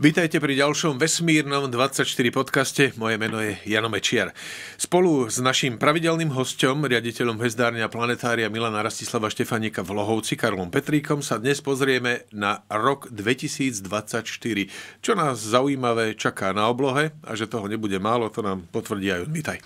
Vítajte pri ďalšom vesmírnom 24 podcaste. Moje meno je Jano Mečiar. Spolu s naším pravidelným hostom, riaditeľom hezdárňa planetária Milana Rastislava Štefanika v Lohovci, Karlom Petríkom, sa dnes pozrieme na rok 2024. Čo nás zaujímavé čaká na oblohe a že toho nebude málo, to nám potvrdí aj odmýtaj.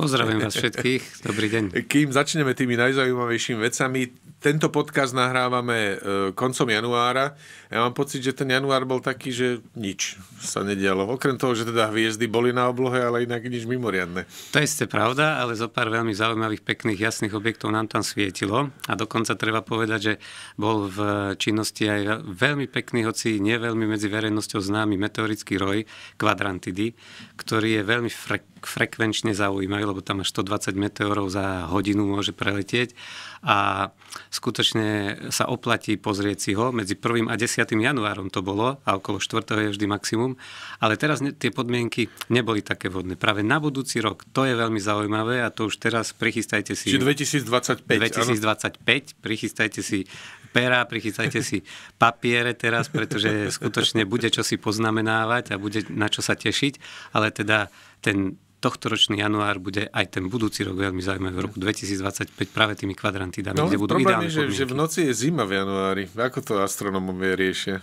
Pozdravím vás všetkých, dobrý deň. Kým začneme tými najzaujímavejšími vecami, tento podcast nahrávame e, koncom januára. Ja mám pocit, že ten január bol taký, že nič sa nedialo. Okrem toho, že teda hviezdy boli na oblohe, ale inak nič mimoriadne. To je ste pravda, ale zo pár veľmi zaujímavých, pekných, jasných objektov nám tam svietilo. A dokonca treba povedať, že bol v činnosti aj veľmi pekný, hoci nie veľmi medzi verejnosťou známy meteorický roj, kvadrantidy, ktorý je veľmi frek frekvenčne zaujímavé, lebo tam až 120 meteorov za hodinu môže preletieť a skutočne sa oplatí pozrieť si ho. Medzi 1. a 10. januárom to bolo a okolo 4. je vždy maximum, ale teraz tie podmienky neboli také vhodné. Práve na budúci rok, to je veľmi zaujímavé a to už teraz prichystajte si... Či 2025. 2025, áno. prichystajte si pera, prichytajte si papiere teraz, pretože skutočne bude čo si poznamenávať a bude na čo sa tešiť, ale teda ten tohtoročný január bude aj ten budúci rok veľmi zaujímavý v roku 2025 práve tými kvadrantidami, no, kde budú problém ideálne je, že v noci je zima v januári. Ako to astronómovie riešia?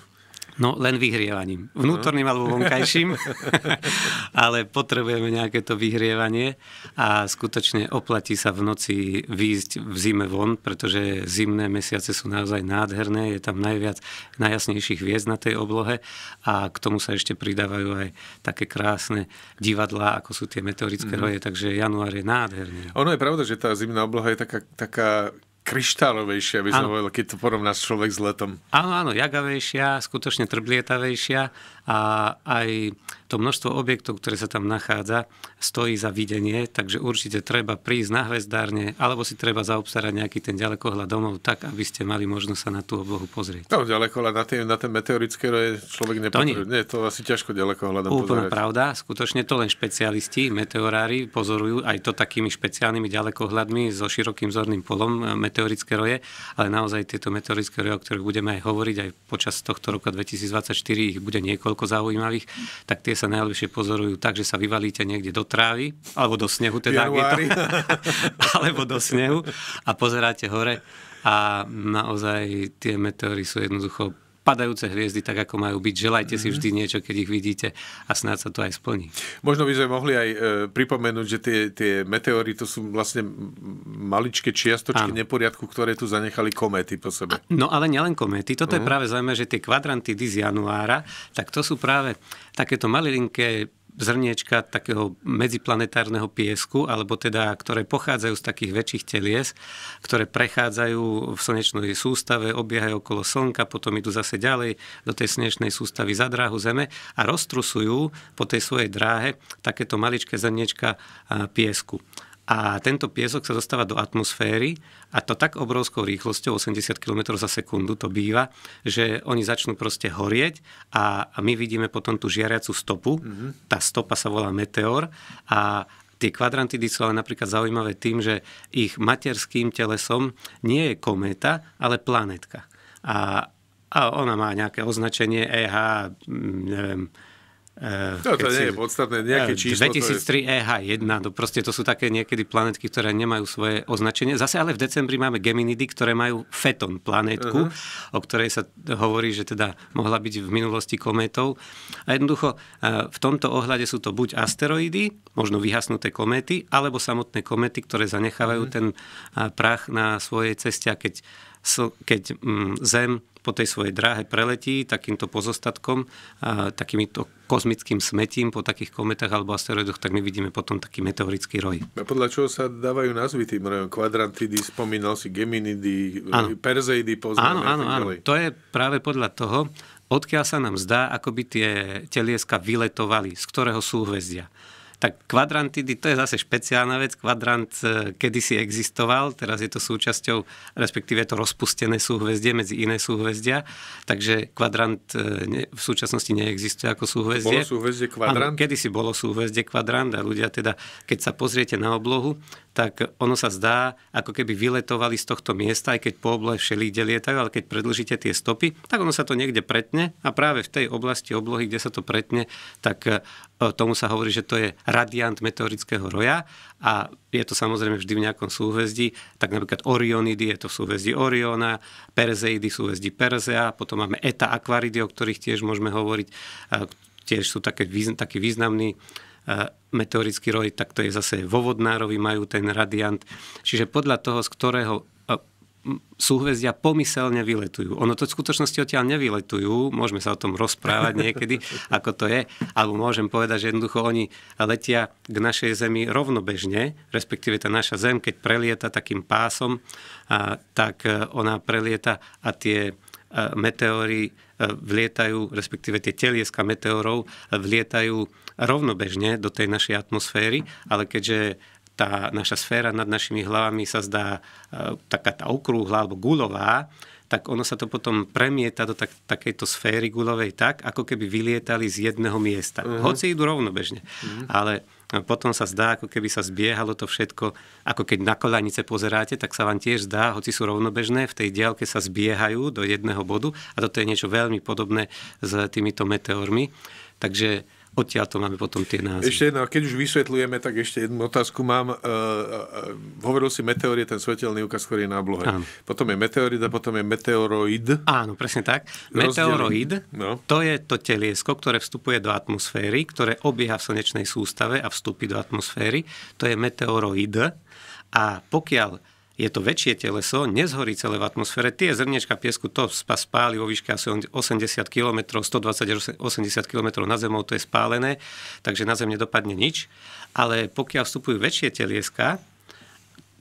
No len vyhrievaním. Vnútorným alebo vonkajším. Ale potrebujeme nejaké to vyhrievanie a skutočne oplatí sa v noci výjsť v zime von, pretože zimné mesiace sú naozaj nádherné, je tam najviac najjasnejších hviezd na tej oblohe a k tomu sa ešte pridávajú aj také krásne divadlá, ako sú tie meteorické mm. roje, takže január je nádherný. Ono je pravda, že tá zimná obloha je taká, taká kryštálovejšia, by som áno. hovoril, keď to porovnáš človek s letom. Áno, áno, jagavejšia, skutočne trblietavejšia a aj to množstvo objektov, ktoré sa tam nachádza, stojí za videnie, takže určite treba prísť na hvezdárne, alebo si treba zaobstarať nejaký ten ďalekohľad domov tak, aby ste mali možnosť sa na tú oblohu pozrieť. No, ďalekohľad na ten, na ten meteorické roje človek nepotrebuje. To nie. nie. to asi ťažko ďalekohľadom Úplná pozerať. pravda, skutočne to len špecialisti, meteorári pozorujú aj to takými špeciálnymi ďalekohľadmi so širokým zorným polom e, meteorické roje, ale naozaj tieto meteorické roje, o ktorých budeme aj hovoriť aj počas tohto roka 2024, ich bude niekoľko niekoľko zaujímavých, tak tie sa najlepšie pozorujú tak, že sa vyvalíte niekde do trávy, alebo do snehu teda, je to, alebo do snehu a pozeráte hore a naozaj tie meteory sú jednoducho padajúce hviezdy tak, ako majú byť. Želajte si mhm. vždy niečo, keď ich vidíte a snáď sa to aj splní. Možno by sme mohli aj e, pripomenúť, že tie, tie meteory to sú vlastne maličké čiastočky Áno. neporiadku, ktoré tu zanechali kométy po sebe. A, no ale nielen kométy. Toto mm-hmm. je mhm. práve zaujímavé, že tie kvadranty z januára, tak to sú práve takéto malilinké zrniečka takého medziplanetárneho piesku, alebo teda, ktoré pochádzajú z takých väčších telies, ktoré prechádzajú v slnečnej sústave, obiehajú okolo Slnka, potom idú zase ďalej do tej slnečnej sústavy za dráhu Zeme a roztrusujú po tej svojej dráhe takéto maličké zrniečka piesku. A tento piesok sa dostáva do atmosféry a to tak obrovskou rýchlosťou, 80 km za sekundu to býva, že oni začnú proste horieť a, my vidíme potom tú žiariacu stopu. Mm-hmm. Tá stopa sa volá meteor a Tie kvadrantidy sú ale napríklad zaujímavé tým, že ich materským telesom nie je kométa, ale planetka. A, a ona má nejaké označenie EH, neviem, Eh, no to nie je podstatné, nejaké eh, číslo. 2003 je... EH1, e to, proste to sú také niekedy planetky, ktoré nemajú svoje označenie. Zase ale v decembri máme Geminidy, ktoré majú Feton planetku, uh-huh. o ktorej sa hovorí, že teda mohla byť v minulosti kométou. A jednoducho eh, v tomto ohľade sú to buď asteroidy, možno vyhasnuté kométy, alebo samotné kométy, ktoré zanechávajú uh-huh. ten prach na svojej ceste keď, keď mm, Zem po tej svojej dráhe preletí takýmto pozostatkom, takýmito kozmickým smetím po takých kometách alebo asteroidoch, tak my vidíme potom taký meteorický roj. A podľa čoho sa dávajú názvy tým rojom? Kvadrantidy, spomínal si Geminidy, ano. Perzeidy poznáme. Áno, áno, áno. To je práve podľa toho, odkiaľ sa nám zdá, ako by tie telieska vyletovali, z ktorého súhvezdia. Tak kvadrantidy, to je zase špeciálna vec. Kvadrant e, kedysi existoval, teraz je to súčasťou, respektíve je to rozpustené súhvezdie medzi iné súhvezdia, takže kvadrant e, v súčasnosti neexistuje ako súhvezdie. Bolo súhvezdie kvadrant? Ano, kedysi bolo súhvezdie kvadrant a ľudia teda, keď sa pozriete na oblohu, tak ono sa zdá, ako keby vyletovali z tohto miesta, aj keď po oblohe všelí lietajú, ale keď predlžíte tie stopy, tak ono sa to niekde pretne a práve v tej oblasti oblohy, kde sa to pretne, tak e, Tomu sa hovorí, že to je radiant meteorického roja a je to samozrejme vždy v nejakom súhvezdí. Tak napríklad Orionidy je to súhvezdí Oriona, Perzeidy súhvezdí Perzea, potom máme Eta Aquaridy, o ktorých tiež môžeme hovoriť. Tiež sú také, taký významný e, meteorický roj, tak to je zase vo Vodnárovi, majú ten radiant. Čiže podľa toho, z ktorého súhvezdia pomyselne vyletujú. Ono to v skutočnosti odtiaľ nevyletujú, môžeme sa o tom rozprávať niekedy, ako to je, alebo môžem povedať, že jednoducho oni letia k našej Zemi rovnobežne, respektíve tá naša Zem, keď prelieta takým pásom, a, tak e, ona prelieta a tie e, meteóry e, vlietajú, respektíve tie telieska meteorov vlietajú rovnobežne do tej našej atmosféry, ale keďže tá naša sféra nad našimi hlavami sa zdá e, taká tá okrúhla alebo gulová, tak ono sa to potom premieta do tak, takejto sféry gulovej tak, ako keby vylietali z jedného miesta. Uh-huh. Hoci idú rovnobežne. Uh-huh. Ale e, potom sa zdá, ako keby sa zbiehalo to všetko, ako keď na kolanice pozeráte, tak sa vám tiež zdá, hoci sú rovnobežné, v tej diaľke sa zbiehajú do jedného bodu a toto je niečo veľmi podobné s týmito meteormi. Takže Odtiaľ to máme potom tie názvy. Ešte jedno, keď už vysvetlujeme tak ešte jednu otázku mám. Uh, hovoril si meteorie, ten svetelný úkaz, ktorý je na oblohe. Áno. Potom je meteorit a potom je meteoroid. Áno, presne tak. Meteoroid, no. to je to teliesko, ktoré vstupuje do atmosféry, ktoré obieha v slnečnej sústave a vstúpi do atmosféry. To je meteoroid. A pokiaľ je to väčšie teleso, nezhorí celé v atmosfére. Tie zrniečka piesku to spáli vo výške asi 80 km, 120 80 km na zemou, to je spálené, takže na zem nedopadne nič. Ale pokiaľ vstupujú väčšie telieska,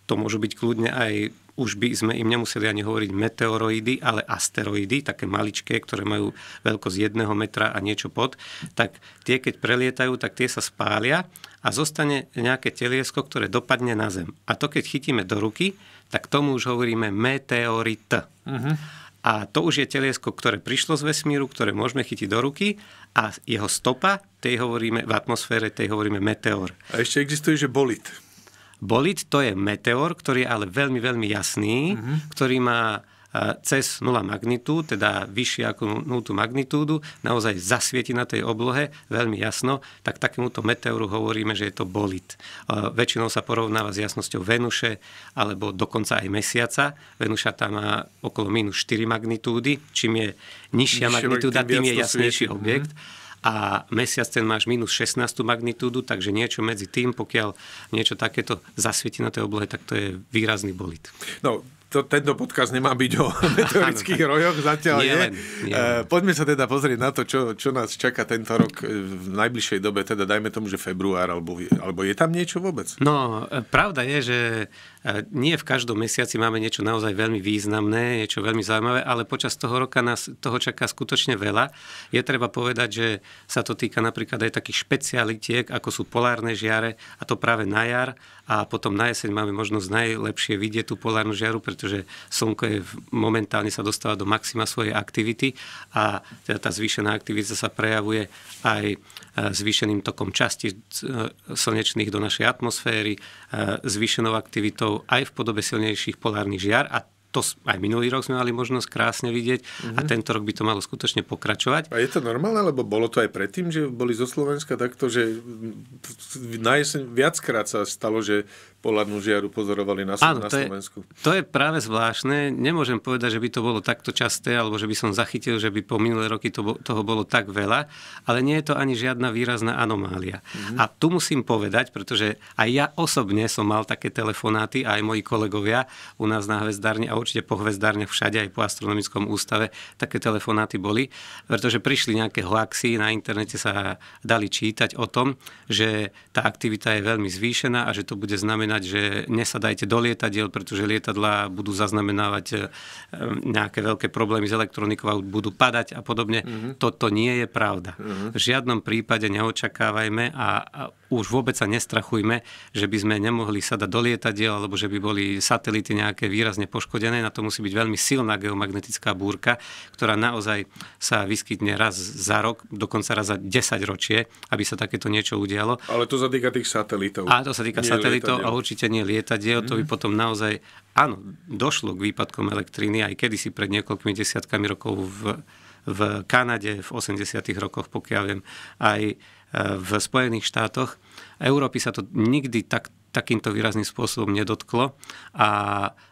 to môžu byť kľudne aj už by sme im nemuseli ani hovoriť meteoroidy, ale asteroidy, také maličké, ktoré majú veľkosť jedného metra a niečo pod, tak tie, keď prelietajú, tak tie sa spália a zostane nejaké teliesko, ktoré dopadne na Zem. A to, keď chytíme do ruky, tak tomu už hovoríme meteorit. Uh-huh. A to už je teliesko, ktoré prišlo z vesmíru, ktoré môžeme chytiť do ruky a jeho stopa, tej hovoríme v atmosfére, tej hovoríme meteor. A ešte existuje, že bolit. Bolit to je meteor, ktorý je ale veľmi, veľmi jasný, uh-huh. ktorý má cez 0 magnitú, teda vyššie ako 0 magnitúdu, naozaj zasvieti na tej oblohe, veľmi jasno, tak takémuto meteoru hovoríme, že je to bolit. Väčšinou sa porovnáva s jasnosťou Venuše, alebo dokonca aj Mesiaca. Venuša tam má okolo minus 4 magnitúdy, čím je nižšia Nižšie magnitúda, tým, tým je jasnejší svieti. objekt. Mm-hmm a mesiac ten máš minus 16 magnitúdu, takže niečo medzi tým, pokiaľ niečo takéto zasvieti na tej oblohe, tak to je výrazný bolit. No, to, tento podcast nemá byť o meteorických rojoch, zatiaľ nie. Len, nie. E, poďme sa teda pozrieť na to, čo, čo nás čaká tento rok e, v najbližšej dobe, teda dajme tomu, že február, alebo, alebo je tam niečo vôbec? No, e, pravda je, že nie v každom mesiaci máme niečo naozaj veľmi významné, niečo veľmi zaujímavé, ale počas toho roka nás toho čaká skutočne veľa. Je treba povedať, že sa to týka napríklad aj takých špecialitiek, ako sú polárne žiare, a to práve na jar a potom na jeseň máme možnosť najlepšie vidieť tú polárnu žiaru, pretože slnko je momentálne sa dostáva do maxima svojej aktivity a teda tá zvýšená aktivita sa prejavuje aj zvýšeným tokom častíc e, slnečných do našej atmosféry, e, zvýšenou aktivitou aj v podobe silnejších polárnych žiar a to aj minulý rok sme mali možnosť krásne vidieť mm-hmm. a mhm. tento rok by to malo skutočne pokračovať. A je to normálne, lebo bolo to aj predtým, že boli zo Slovenska takto, že na jeseň viackrát sa stalo, že polárnu žiaru pozorovali na, Áno, na to Slovensku. Je, to je práve zvláštne. Nemôžem povedať, že by to bolo takto časté, alebo že by som zachytil, že by po minulé roky to, toho bolo tak veľa, ale nie je to ani žiadna výrazná anomália. Mm-hmm. A tu musím povedať, pretože aj ja osobne som mal také telefonáty, aj moji kolegovia u nás na Hvezdárne a určite po Hvezdárne všade, aj po Astronomickom ústave, také telefonáty boli, pretože prišli nejaké hoaxy, na internete sa dali čítať o tom, že tá aktivita je veľmi zvýšená a že to bude znamenať spomínať, že nesadajte do lietadiel, pretože lietadla budú zaznamenávať e, nejaké veľké problémy s elektronikou a budú padať a podobne. Mm-hmm. Toto nie je pravda. Mm-hmm. V žiadnom prípade neočakávajme a, a už vôbec sa nestrachujme, že by sme nemohli sadať do lietadiel alebo že by boli satelity nejaké výrazne poškodené. Na to musí byť veľmi silná geomagnetická búrka, ktorá naozaj sa vyskytne raz za rok, dokonca raz za 10 ročie, aby sa takéto niečo udialo. Ale to sa týka tých satelitov. A to sa týka Nie satelitov a určite nie lietadiel, mm. to by potom naozaj, áno, došlo k výpadkom elektriny aj kedysi pred niekoľkými desiatkami rokov v, v Kanade v 80. rokoch, pokiaľ viem, aj e, v Spojených štátoch. Európy sa to nikdy tak takýmto výrazným spôsobom nedotklo. A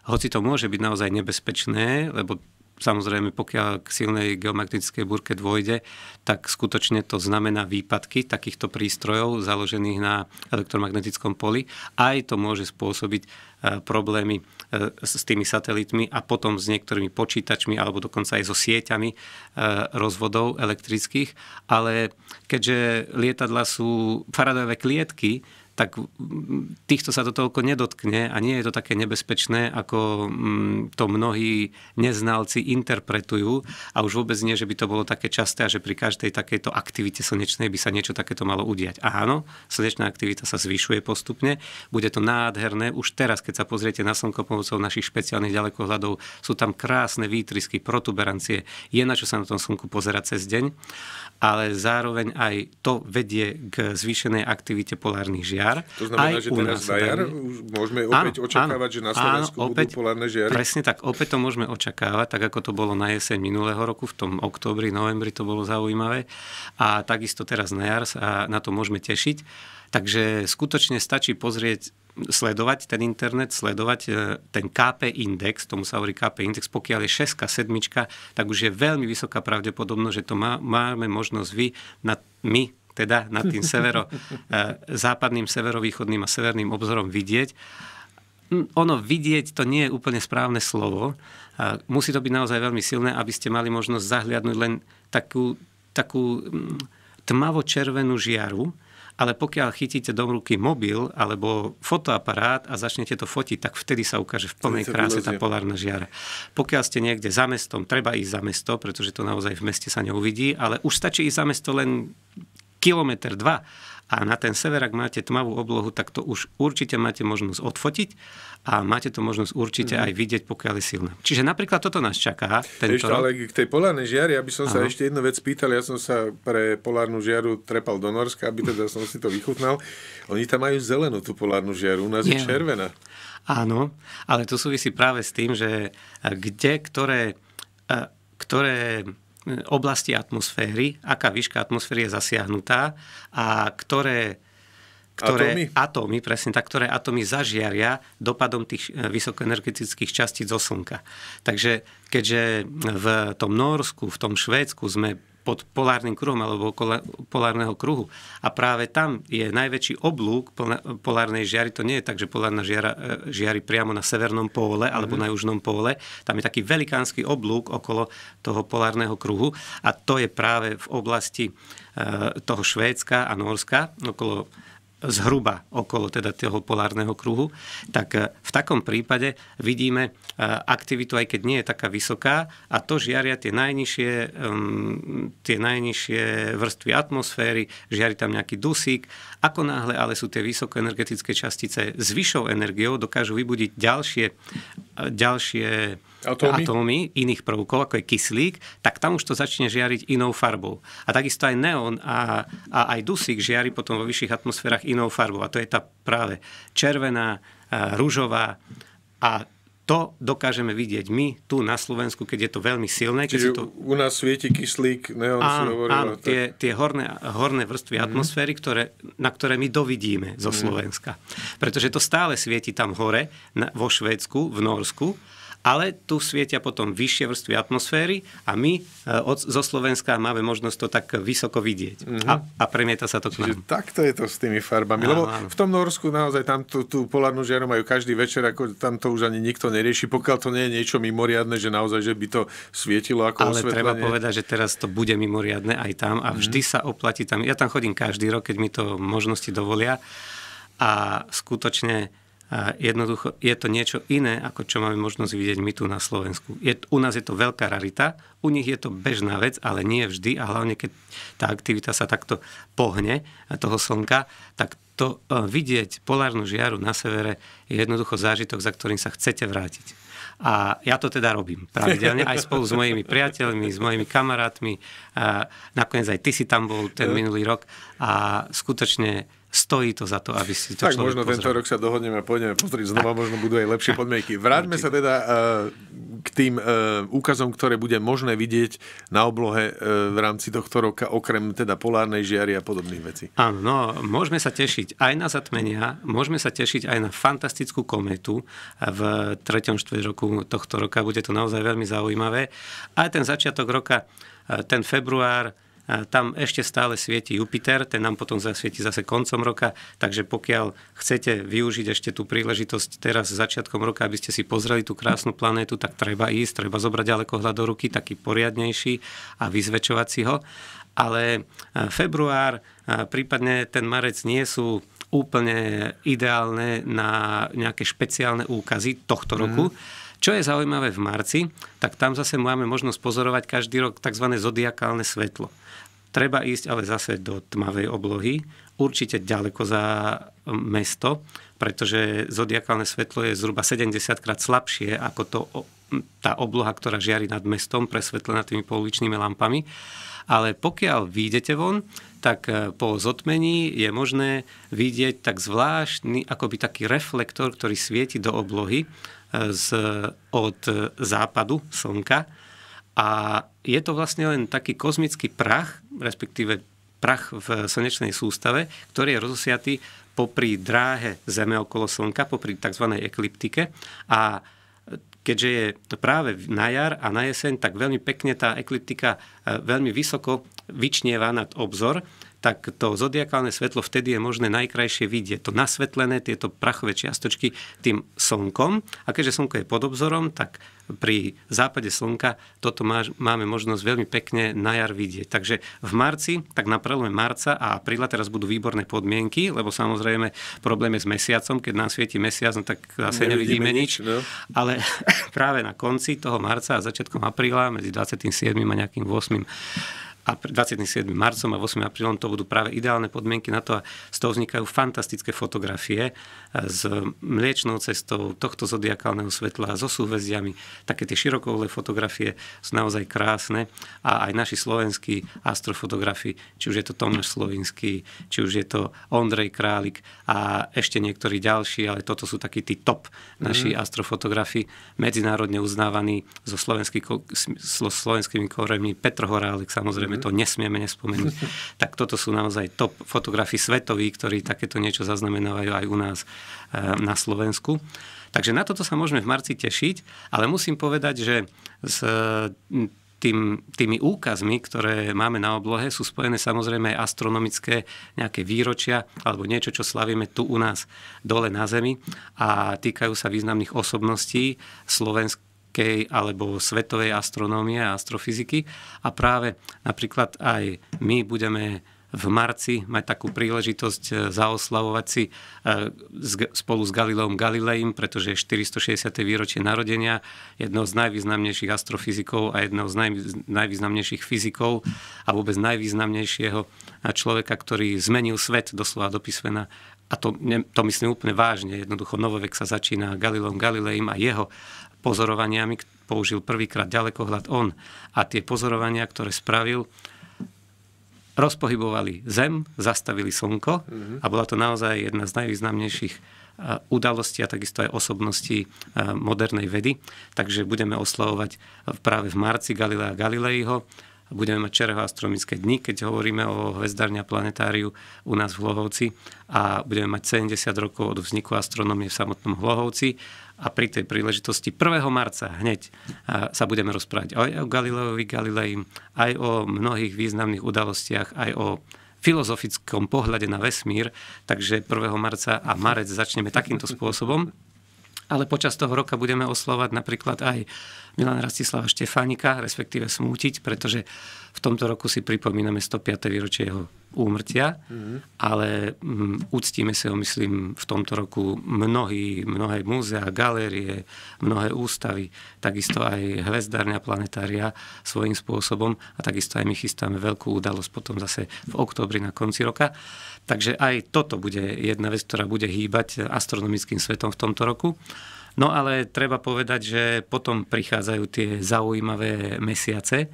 hoci to môže byť naozaj nebezpečné, lebo Samozrejme, pokiaľ k silnej geomagnetickej burke dôjde, tak skutočne to znamená výpadky takýchto prístrojov založených na elektromagnetickom poli. Aj to môže spôsobiť e, problémy e, s tými satelitmi a potom s niektorými počítačmi alebo dokonca aj so sieťami e, rozvodov elektrických. Ale keďže lietadla sú faradové klietky, tak týchto sa to toľko nedotkne a nie je to také nebezpečné, ako to mnohí neznalci interpretujú a už vôbec nie, že by to bolo také časté a že pri každej takejto aktivite slnečnej by sa niečo takéto malo udiať. Áno, slnečná aktivita sa zvyšuje postupne, bude to nádherné. Už teraz, keď sa pozriete na slnko pomocou našich špeciálnych ďalekohľadov, sú tam krásne výtrysky, protuberancie, je na čo sa na tom slnku pozerať cez deň ale zároveň aj to vedie k zvýšenej aktivite polárnych žiar. To znamená, aj že teraz na jar už môžeme opäť áno, očakávať, áno, že na Slovensku áno, opäť, budú polárne žiary? Presne tak, opäť to môžeme očakávať, tak ako to bolo na jeseň minulého roku, v tom oktobri novembri to bolo zaujímavé. A takisto teraz na jar sa na to môžeme tešiť. Takže skutočne stačí pozrieť sledovať ten internet, sledovať e, ten KP index, tomu sa hovorí KP index, pokiaľ je 6, 7, tak už je veľmi vysoká pravdepodobnosť, že to má, máme možnosť vy, na, my teda nad tým severo, e, západným, severovýchodným a severným obzorom vidieť. Hm, ono vidieť to nie je úplne správne slovo. E, musí to byť naozaj veľmi silné, aby ste mali možnosť zahliadnúť len takú, takú hm, tmavo-červenú žiaru, ale pokiaľ chytíte do ruky mobil alebo fotoaparát a začnete to fotiť, tak vtedy sa ukáže v plnej kráse tá polárna žiara. Pokiaľ ste niekde za mestom, treba ísť za mesto, pretože to naozaj v meste sa neuvidí, ale už stačí ísť za mesto len kilometr, dva a na ten sever, ak máte tmavú oblohu, tak to už určite máte možnosť odfotiť a máte tu možnosť určite mm-hmm. aj vidieť, pokiaľ je silná. Čiže napríklad toto nás čaká. Tento ešte, rok. ale k tej polárnej žiari, aby som sa ešte jednu vec pýtal, ja som sa pre polárnu žiaru trepal do Norska, aby teda som si to vychutnal. Oni tam majú zelenú tú polárnu žiaru, u nás Nie. je červená. Áno, ale to súvisí práve s tým, že eh, kde, ktoré, eh, ktoré eh, oblasti atmosféry, aká výška atmosféry je zasiahnutá a ktoré ktoré atómy? atómy, presne tak, ktoré atómy zažiaria dopadom tých e, vysokoenergetických častíc zo Slnka. Takže keďže v tom Norsku, v tom Švédsku sme pod polárnym kruhom alebo okolo polárneho kruhu. A práve tam je najväčší oblúk polárnej žiary. To nie je tak, že polárna žiara e, žiari priamo na severnom póle alebo mhm. na južnom pôle, Tam je taký velikánsky oblúk okolo toho polárneho kruhu a to je práve v oblasti e, toho Švédska a Norska, okolo zhruba okolo teda toho polárneho kruhu, tak e, v takom prípade vidíme e, aktivitu, aj keď nie je taká vysoká a to žiaria tie najnižšie, mm, tie najnižšie vrstvy atmosféry, žiari tam nejaký dusík. Ako náhle ale sú tie vysokoenergetické častice s vyššou energiou, dokážu vybudiť ďalšie, e, ďalšie atómy. atómy iných prvkov, ako je kyslík, tak tam už to začne žiariť inou farbou. A takisto aj neon a, a aj dusík žiari potom vo vyšších atmosférach inou farbou. A to je tá práve červená, e, rúžová a to dokážeme vidieť my tu na Slovensku, keď je to veľmi silné. Čiže to... u nás svieti kyslík, neon áno, si hovorila. Áno, tak... tie, tie horné, horné vrstvy mm-hmm. atmosféry, ktoré, na ktoré my dovidíme zo mhm. Slovenska. Mm-hmm. Pretože to stále svieti tam hore, na, vo Švédsku, v Norsku ale tu svietia potom vyššie vrstvy atmosféry a my e, od, zo Slovenska máme možnosť to tak vysoko vidieť. Mm-hmm. A, a premieta sa to k nám. Čiže takto je to s tými farbami, áno, lebo áno. v tom Norsku naozaj tam tú, tú polárnu žiaru majú každý večer, ako tam to už ani nikto nerieši, pokiaľ to nie je niečo mimoriadne, že naozaj, že by to svietilo ako Ale osvetlenie. treba povedať, že teraz to bude mimoriadne aj tam a mhm. vždy mm-hmm. sa oplatí tam. Ja tam chodím každý rok, keď mi to možnosti dovolia a skutočne a jednoducho je to niečo iné, ako čo máme možnosť vidieť my tu na Slovensku. Je, u nás je to veľká rarita, u nich je to bežná vec, ale nie vždy a hlavne keď tá aktivita sa takto pohne toho slnka, tak to e, vidieť polárnu žiaru na severe je jednoducho zážitok, za ktorým sa chcete vrátiť. A ja to teda robím pravidelne, aj spolu s mojimi priateľmi, s mojimi kamarátmi. A nakoniec aj ty si tam bol ten minulý rok a skutočne stojí to za to, aby si to tak, človek možno pozrel. tento rok sa dohodneme a pôjdeme pozrieť znova, tak. možno budú aj lepšie podmienky. Vráťme sa teda e, k tým e, úkazom, ktoré bude možné vidieť na oblohe e, v rámci tohto roka, okrem teda polárnej žiary a podobných vecí. Áno, no, môžeme sa tešiť aj na zatmenia, môžeme sa tešiť aj na fantastickú kometu v 3. štvrť roku tohto roka, bude to naozaj veľmi zaujímavé. Aj ten začiatok roka, ten február, tam ešte stále svieti Jupiter, ten nám potom zasvieti zase koncom roka, takže pokiaľ chcete využiť ešte tú príležitosť teraz začiatkom roka, aby ste si pozreli tú krásnu planétu, tak treba ísť, treba zobrať ďaleko hľad do ruky, taký poriadnejší a vyzväčšovať si ho. Ale e, február, e, prípadne ten marec nie sú úplne ideálne na nejaké špeciálne úkazy tohto roku. Mm čo je zaujímavé v marci, tak tam zase máme možnosť pozorovať každý rok tzv. zodiakálne svetlo. Treba ísť ale zase do tmavej oblohy, určite ďaleko za mesto, pretože zodiakálne svetlo je zhruba 70 krát slabšie ako to, tá obloha, ktorá žiari nad mestom, presvetlená tými pouličnými lampami. Ale pokiaľ výjdete von, tak e, po zotmení je možné vidieť tak zvláštny, akoby taký reflektor, ktorý svieti do oblohy z, od západu Slnka. A je to vlastne len taký kozmický prach, respektíve prach v slnečnej sústave, ktorý je rozosiatý popri dráhe Zeme okolo Slnka, popri tzv. ekliptike. A keďže je práve na jar a na jeseň, tak veľmi pekne tá ekliptika e, veľmi vysoko vyčnieva nad obzor, tak to zodiakálne svetlo vtedy je možné najkrajšie vidieť. To nasvetlené tieto prachové čiastočky tým slnkom a keďže slnko je pod obzorom, tak pri západe slnka toto má, máme možnosť veľmi pekne na jar vidieť. Takže v marci, tak na prelome marca a apríla teraz budú výborné podmienky, lebo samozrejme problém je s mesiacom, keď nám svieti mesiac, no tak zase nevidíme, nevidíme nič. No. Ale práve na konci toho marca a začiatkom apríla, medzi 27. a nejakým 8 27. marcom a 8. aprílom to budú práve ideálne podmienky na to a z toho vznikajú fantastické fotografie e, s mliečnou cestou tohto zodiakálneho svetla, so súhvezdiami. Také tie širokoholé fotografie sú naozaj krásne a aj naši slovenskí astrofotografi, či už je to Tomáš Slovinský, či už je to Ondrej Králik a ešte niektorí ďalší, ale toto sú takí tí top naši mm. astrofotografi, medzinárodne uznávaní so, so slovenskými koremi, Petr Horálek samozrejme, samozrejme to nesmieme nespomenúť. tak toto sú naozaj top fotografi svetoví, ktorí takéto niečo zaznamenávajú aj u nás e, na Slovensku. Takže na toto sa môžeme v marci tešiť, ale musím povedať, že s e, tým, tými úkazmi, ktoré máme na oblohe, sú spojené samozrejme aj astronomické nejaké výročia alebo niečo, čo slavíme tu u nás dole na Zemi a týkajú sa významných osobností Slovensk- európskej alebo svetovej astronómie a astrofyziky. A práve napríklad aj my budeme v marci mať takú príležitosť e, zaoslavovať si e, spolu s Galileom Galileim, pretože je 460. výročie narodenia jedného z najvýznamnejších astrofyzikov a jedného z najvýznamnejších fyzikov a vôbec najvýznamnejšieho e, človeka, ktorý zmenil svet doslova do písmena a to, to myslím úplne vážne, jednoducho novovek sa začína Galileom Galileim a jeho pozorovaniami použil prvýkrát ďalekohľad on. A tie pozorovania, ktoré spravil, rozpohybovali Zem, zastavili Slnko mhm. a bola to naozaj jedna z najvýznamnejších eh, udalostí a takisto aj osobností eh, modernej vedy. Takže budeme oslavovať eh, práve v marci Galilea Galileiho budeme mať červoastronomické dni, keď hovoríme o hvezdárne a planetáriu u nás v Hlohovci a budeme mať 70 rokov od vzniku astronomie v samotnom Hlohovci a pri tej príležitosti 1. marca hneď sa budeme rozprávať aj o Galileovi Galilei, aj o mnohých významných udalostiach, aj o filozofickom pohľade na vesmír, takže 1. marca a marec začneme takýmto spôsobom. Ale počas toho roka budeme oslovať napríklad aj Milan Rastislava Štefánika, respektíve smútiť, pretože v tomto roku si pripomíname 105. výročie jeho úmrtia, mm-hmm. ale um, uctíme si ho, myslím, v tomto roku mnohí, mnohé múzea, galérie, mnohé ústavy, takisto aj hvezdárňa planetária svojím spôsobom a takisto aj my chystáme veľkú udalosť potom zase v októbri na konci roka. Takže aj toto bude jedna vec, ktorá bude hýbať astronomickým svetom v tomto roku. No ale treba povedať, že potom prichádzajú tie zaujímavé mesiace,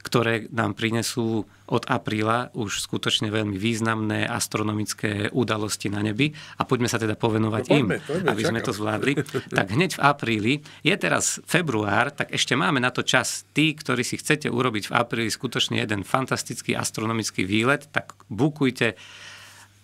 ktoré nám prinesú od apríla už skutočne veľmi významné astronomické udalosti na nebi a poďme sa teda povenovať no, poďme, im, poďme, aby čakám. sme to zvládli. Tak hneď v apríli, je teraz február, tak ešte máme na to čas. Tí, ktorí si chcete urobiť v apríli skutočne jeden fantastický astronomický výlet, tak bukujte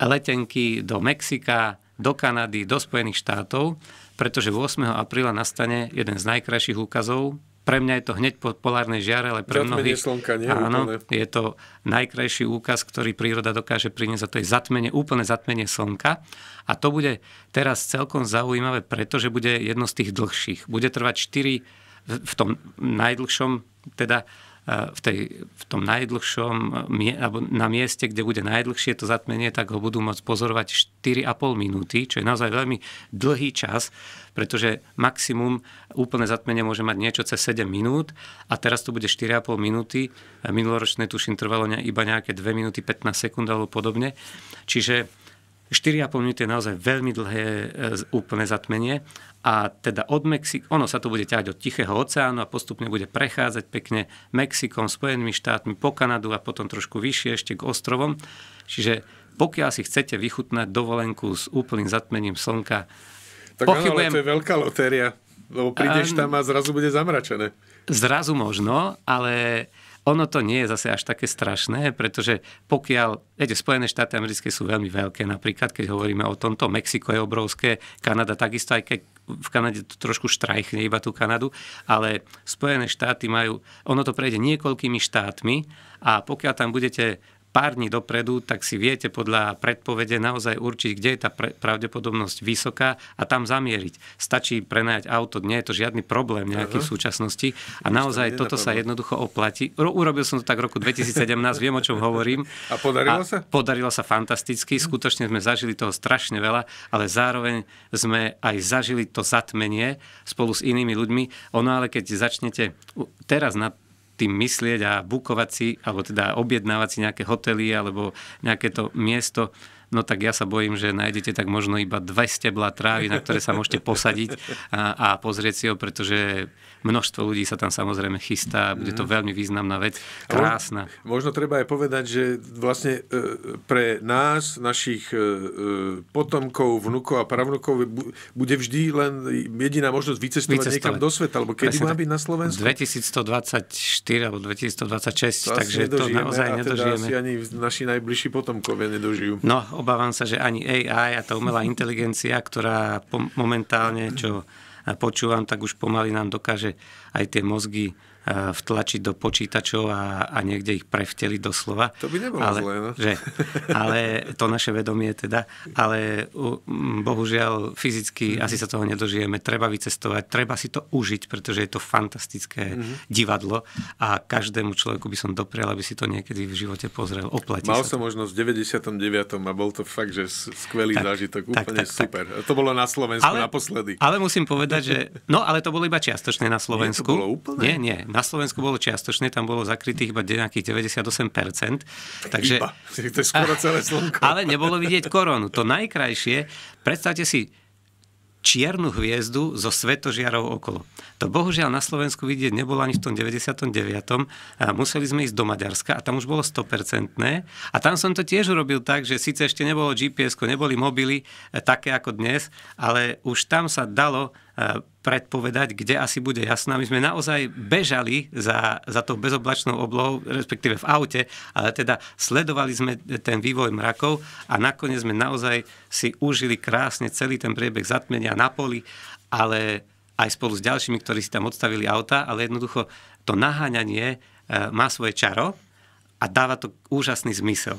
letenky do Mexika, do Kanady, do Spojených štátov pretože 8. apríla nastane jeden z najkrajších úkazov. Pre mňa je to hneď po polárnej žiare, ale pre zatmenie mnohých... slnka, nie? Áno, úplne. je to najkrajší úkaz, ktorý príroda dokáže priniesť a to je zatmenie, úplne zatmenie slnka. A to bude teraz celkom zaujímavé, pretože bude jedno z tých dlhších. Bude trvať 4 v tom najdlhšom teda v, tej, v tom najdlhšom, alebo na mieste, kde bude najdlhšie to zatmenie, tak ho budú môcť pozorovať 4,5 minúty, čo je naozaj veľmi dlhý čas, pretože maximum úplné zatmenie môže mať niečo cez 7 minút a teraz to bude 4,5 minúty. Minuloročné tuším trvalo iba nejaké 2 minúty 15 sekúnd alebo podobne. Čiže 4,5 minúty je naozaj veľmi dlhé e, úplné zatmenie a teda od Mexik, ono sa to bude ťahať od Tichého oceánu a postupne bude prechádzať pekne Mexikom, Spojenými štátmi, po Kanadu a potom trošku vyššie ešte k ostrovom. Čiže pokiaľ si chcete vychutnať dovolenku s úplným zatmením slnka, tak pochybujem... ale to je veľká lotéria, lebo prídeš um, tam a zrazu bude zamračené. Zrazu možno, ale ono to nie je zase až také strašné, pretože pokiaľ, viete, Spojené štáty americké sú veľmi veľké, napríklad keď hovoríme o tomto, Mexiko je obrovské, Kanada takisto, aj keď v Kanade to trošku štrajchne iba tú Kanadu, ale Spojené štáty majú, ono to prejde niekoľkými štátmi a pokiaľ tam budete pár dní dopredu, tak si viete podľa predpovede naozaj určiť, kde je tá pravdepodobnosť vysoká a tam zamieriť. Stačí prenajať auto, nie je to žiadny problém nejaký Aha. v súčasnosti a naozaj toto sa jednoducho oplatí. Urobil som to tak v roku 2017, viem o čom hovorím. A podarilo a sa? Podarilo sa fantasticky, mhm. skutočne sme zažili toho strašne veľa, ale zároveň sme aj zažili to zatmenie spolu s inými ľuďmi. Ono ale keď začnete teraz na tým myslieť a bukovať si, alebo teda objednávať si nejaké hotely alebo nejaké to miesto no tak ja sa bojím, že nájdete tak možno iba dve stebla trávy, na ktoré sa môžete posadiť a, a pozrieť si ho, pretože množstvo ľudí sa tam samozrejme chystá, bude to mhm. veľmi významná vec, krásna. Možno treba aj povedať, že vlastne e, pre nás, našich e, e, potomkov, vnukov a pravnukov bude vždy len jediná možnosť vycestovať, vycestovať. niekam do sveta, alebo kedy Presne, má byť na Slovensku? 2124 alebo 2026, takže to naozaj a teda nedožijeme. Teda asi ani naši najbližší potomkovia nedožijú. No, obávam sa, že ani AI a tá umelá inteligencia, ktorá momentálne, čo počúvam, tak už pomaly nám dokáže aj tie mozgy Eh, vtlačiť do počítačov a, a niekde ich prevteliť doslova. To by nebolo ale, zlé, no? že, ale to naše vedomie teda, ale bohužiaľ fyzicky mm. asi sa toho nedožijeme. Treba vycestovať, treba si to užiť, pretože je to fantastické mm. divadlo a každému človeku by som doprial, aby si to niekedy v živote pozrel. Oplatí Mal som to. možnosť v 99. a bol to fakt, že skvelý tak, zážitok, tak, úplne tak, super. Tak. To bolo na Slovensku ale, naposledy. Ale musím povedať, že... No, ale to bolo iba čiastočne na Slovensku. Nie, to bolo úplne? Nie, nie na Slovensku bolo čiastočne, tam bolo zakrytých iba nejakých 98%. Takže, iba. To je skoro celé slnko. Ale nebolo vidieť koronu. To najkrajšie, predstavte si, čiernu hviezdu so svetožiarov okolo. To bohužiaľ na Slovensku vidieť nebolo ani v tom 99. A museli sme ísť do Maďarska a tam už bolo 100%. A tam som to tiež urobil tak, že síce ešte nebolo gps neboli mobily e, také ako dnes, ale už tam sa dalo E, predpovedať, kde asi bude jasná. My sme naozaj bežali za, za tou bezoblačnou oblohou, respektíve v aute, ale teda sledovali sme ten vývoj mrakov a nakoniec sme naozaj si užili krásne celý ten priebeh zatmenia na poli, ale aj spolu s ďalšími, ktorí si tam odstavili auta, ale jednoducho to naháňanie e, má svoje čaro a dáva to úžasný zmysel.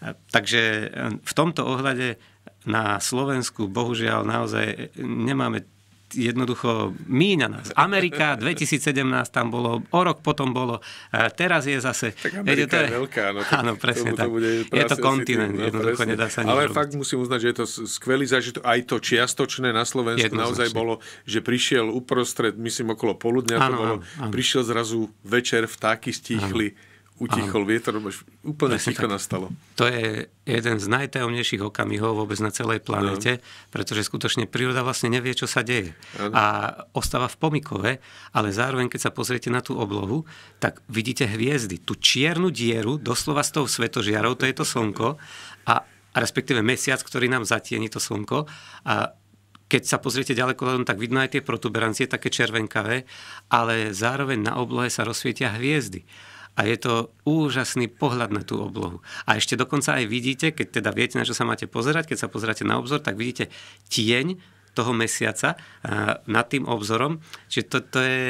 E, takže v tomto ohľade na Slovensku bohužiaľ naozaj nemáme jednoducho míňa nás. Amerika 2017 tam bolo, o rok potom bolo, teraz je zase... Tak Amerika je, to je, je veľká, no tak áno, presne tak. Bude je to kontinent, tým, no, jednoducho presne. nedá sa nič Ale robiť. fakt musím uznať, že je to skvelý zažitok. aj to čiastočné na Slovensku naozaj bolo, že prišiel uprostred, myslím okolo poludňa ano, to bolo, ano, ano. prišiel zrazu večer, vtáky stichli. Ano utichol vietor, lebo úplne ticho nastalo. To je jeden z najtajomnejších okamihov vôbec na celej planete, no. pretože skutočne príroda vlastne nevie, čo sa deje. Áno. A ostáva v pomikove, ale zároveň, keď sa pozriete na tú oblohu, tak vidíte hviezdy. Tú čiernu dieru, doslova s tou svetožiarou, to je to slnko, a, a respektíve mesiac, ktorý nám zatieni to slnko. A keď sa pozriete ďaleko, tak vidno aj tie protuberancie, také červenkavé, ale zároveň na oblohe sa rozsvietia hviezdy. A je to úžasný pohľad na tú oblohu. A ešte dokonca aj vidíte, keď teda viete, na čo sa máte pozerať, keď sa pozeráte na obzor, tak vidíte tieň toho mesiaca nad tým obzorom. Čiže to, to je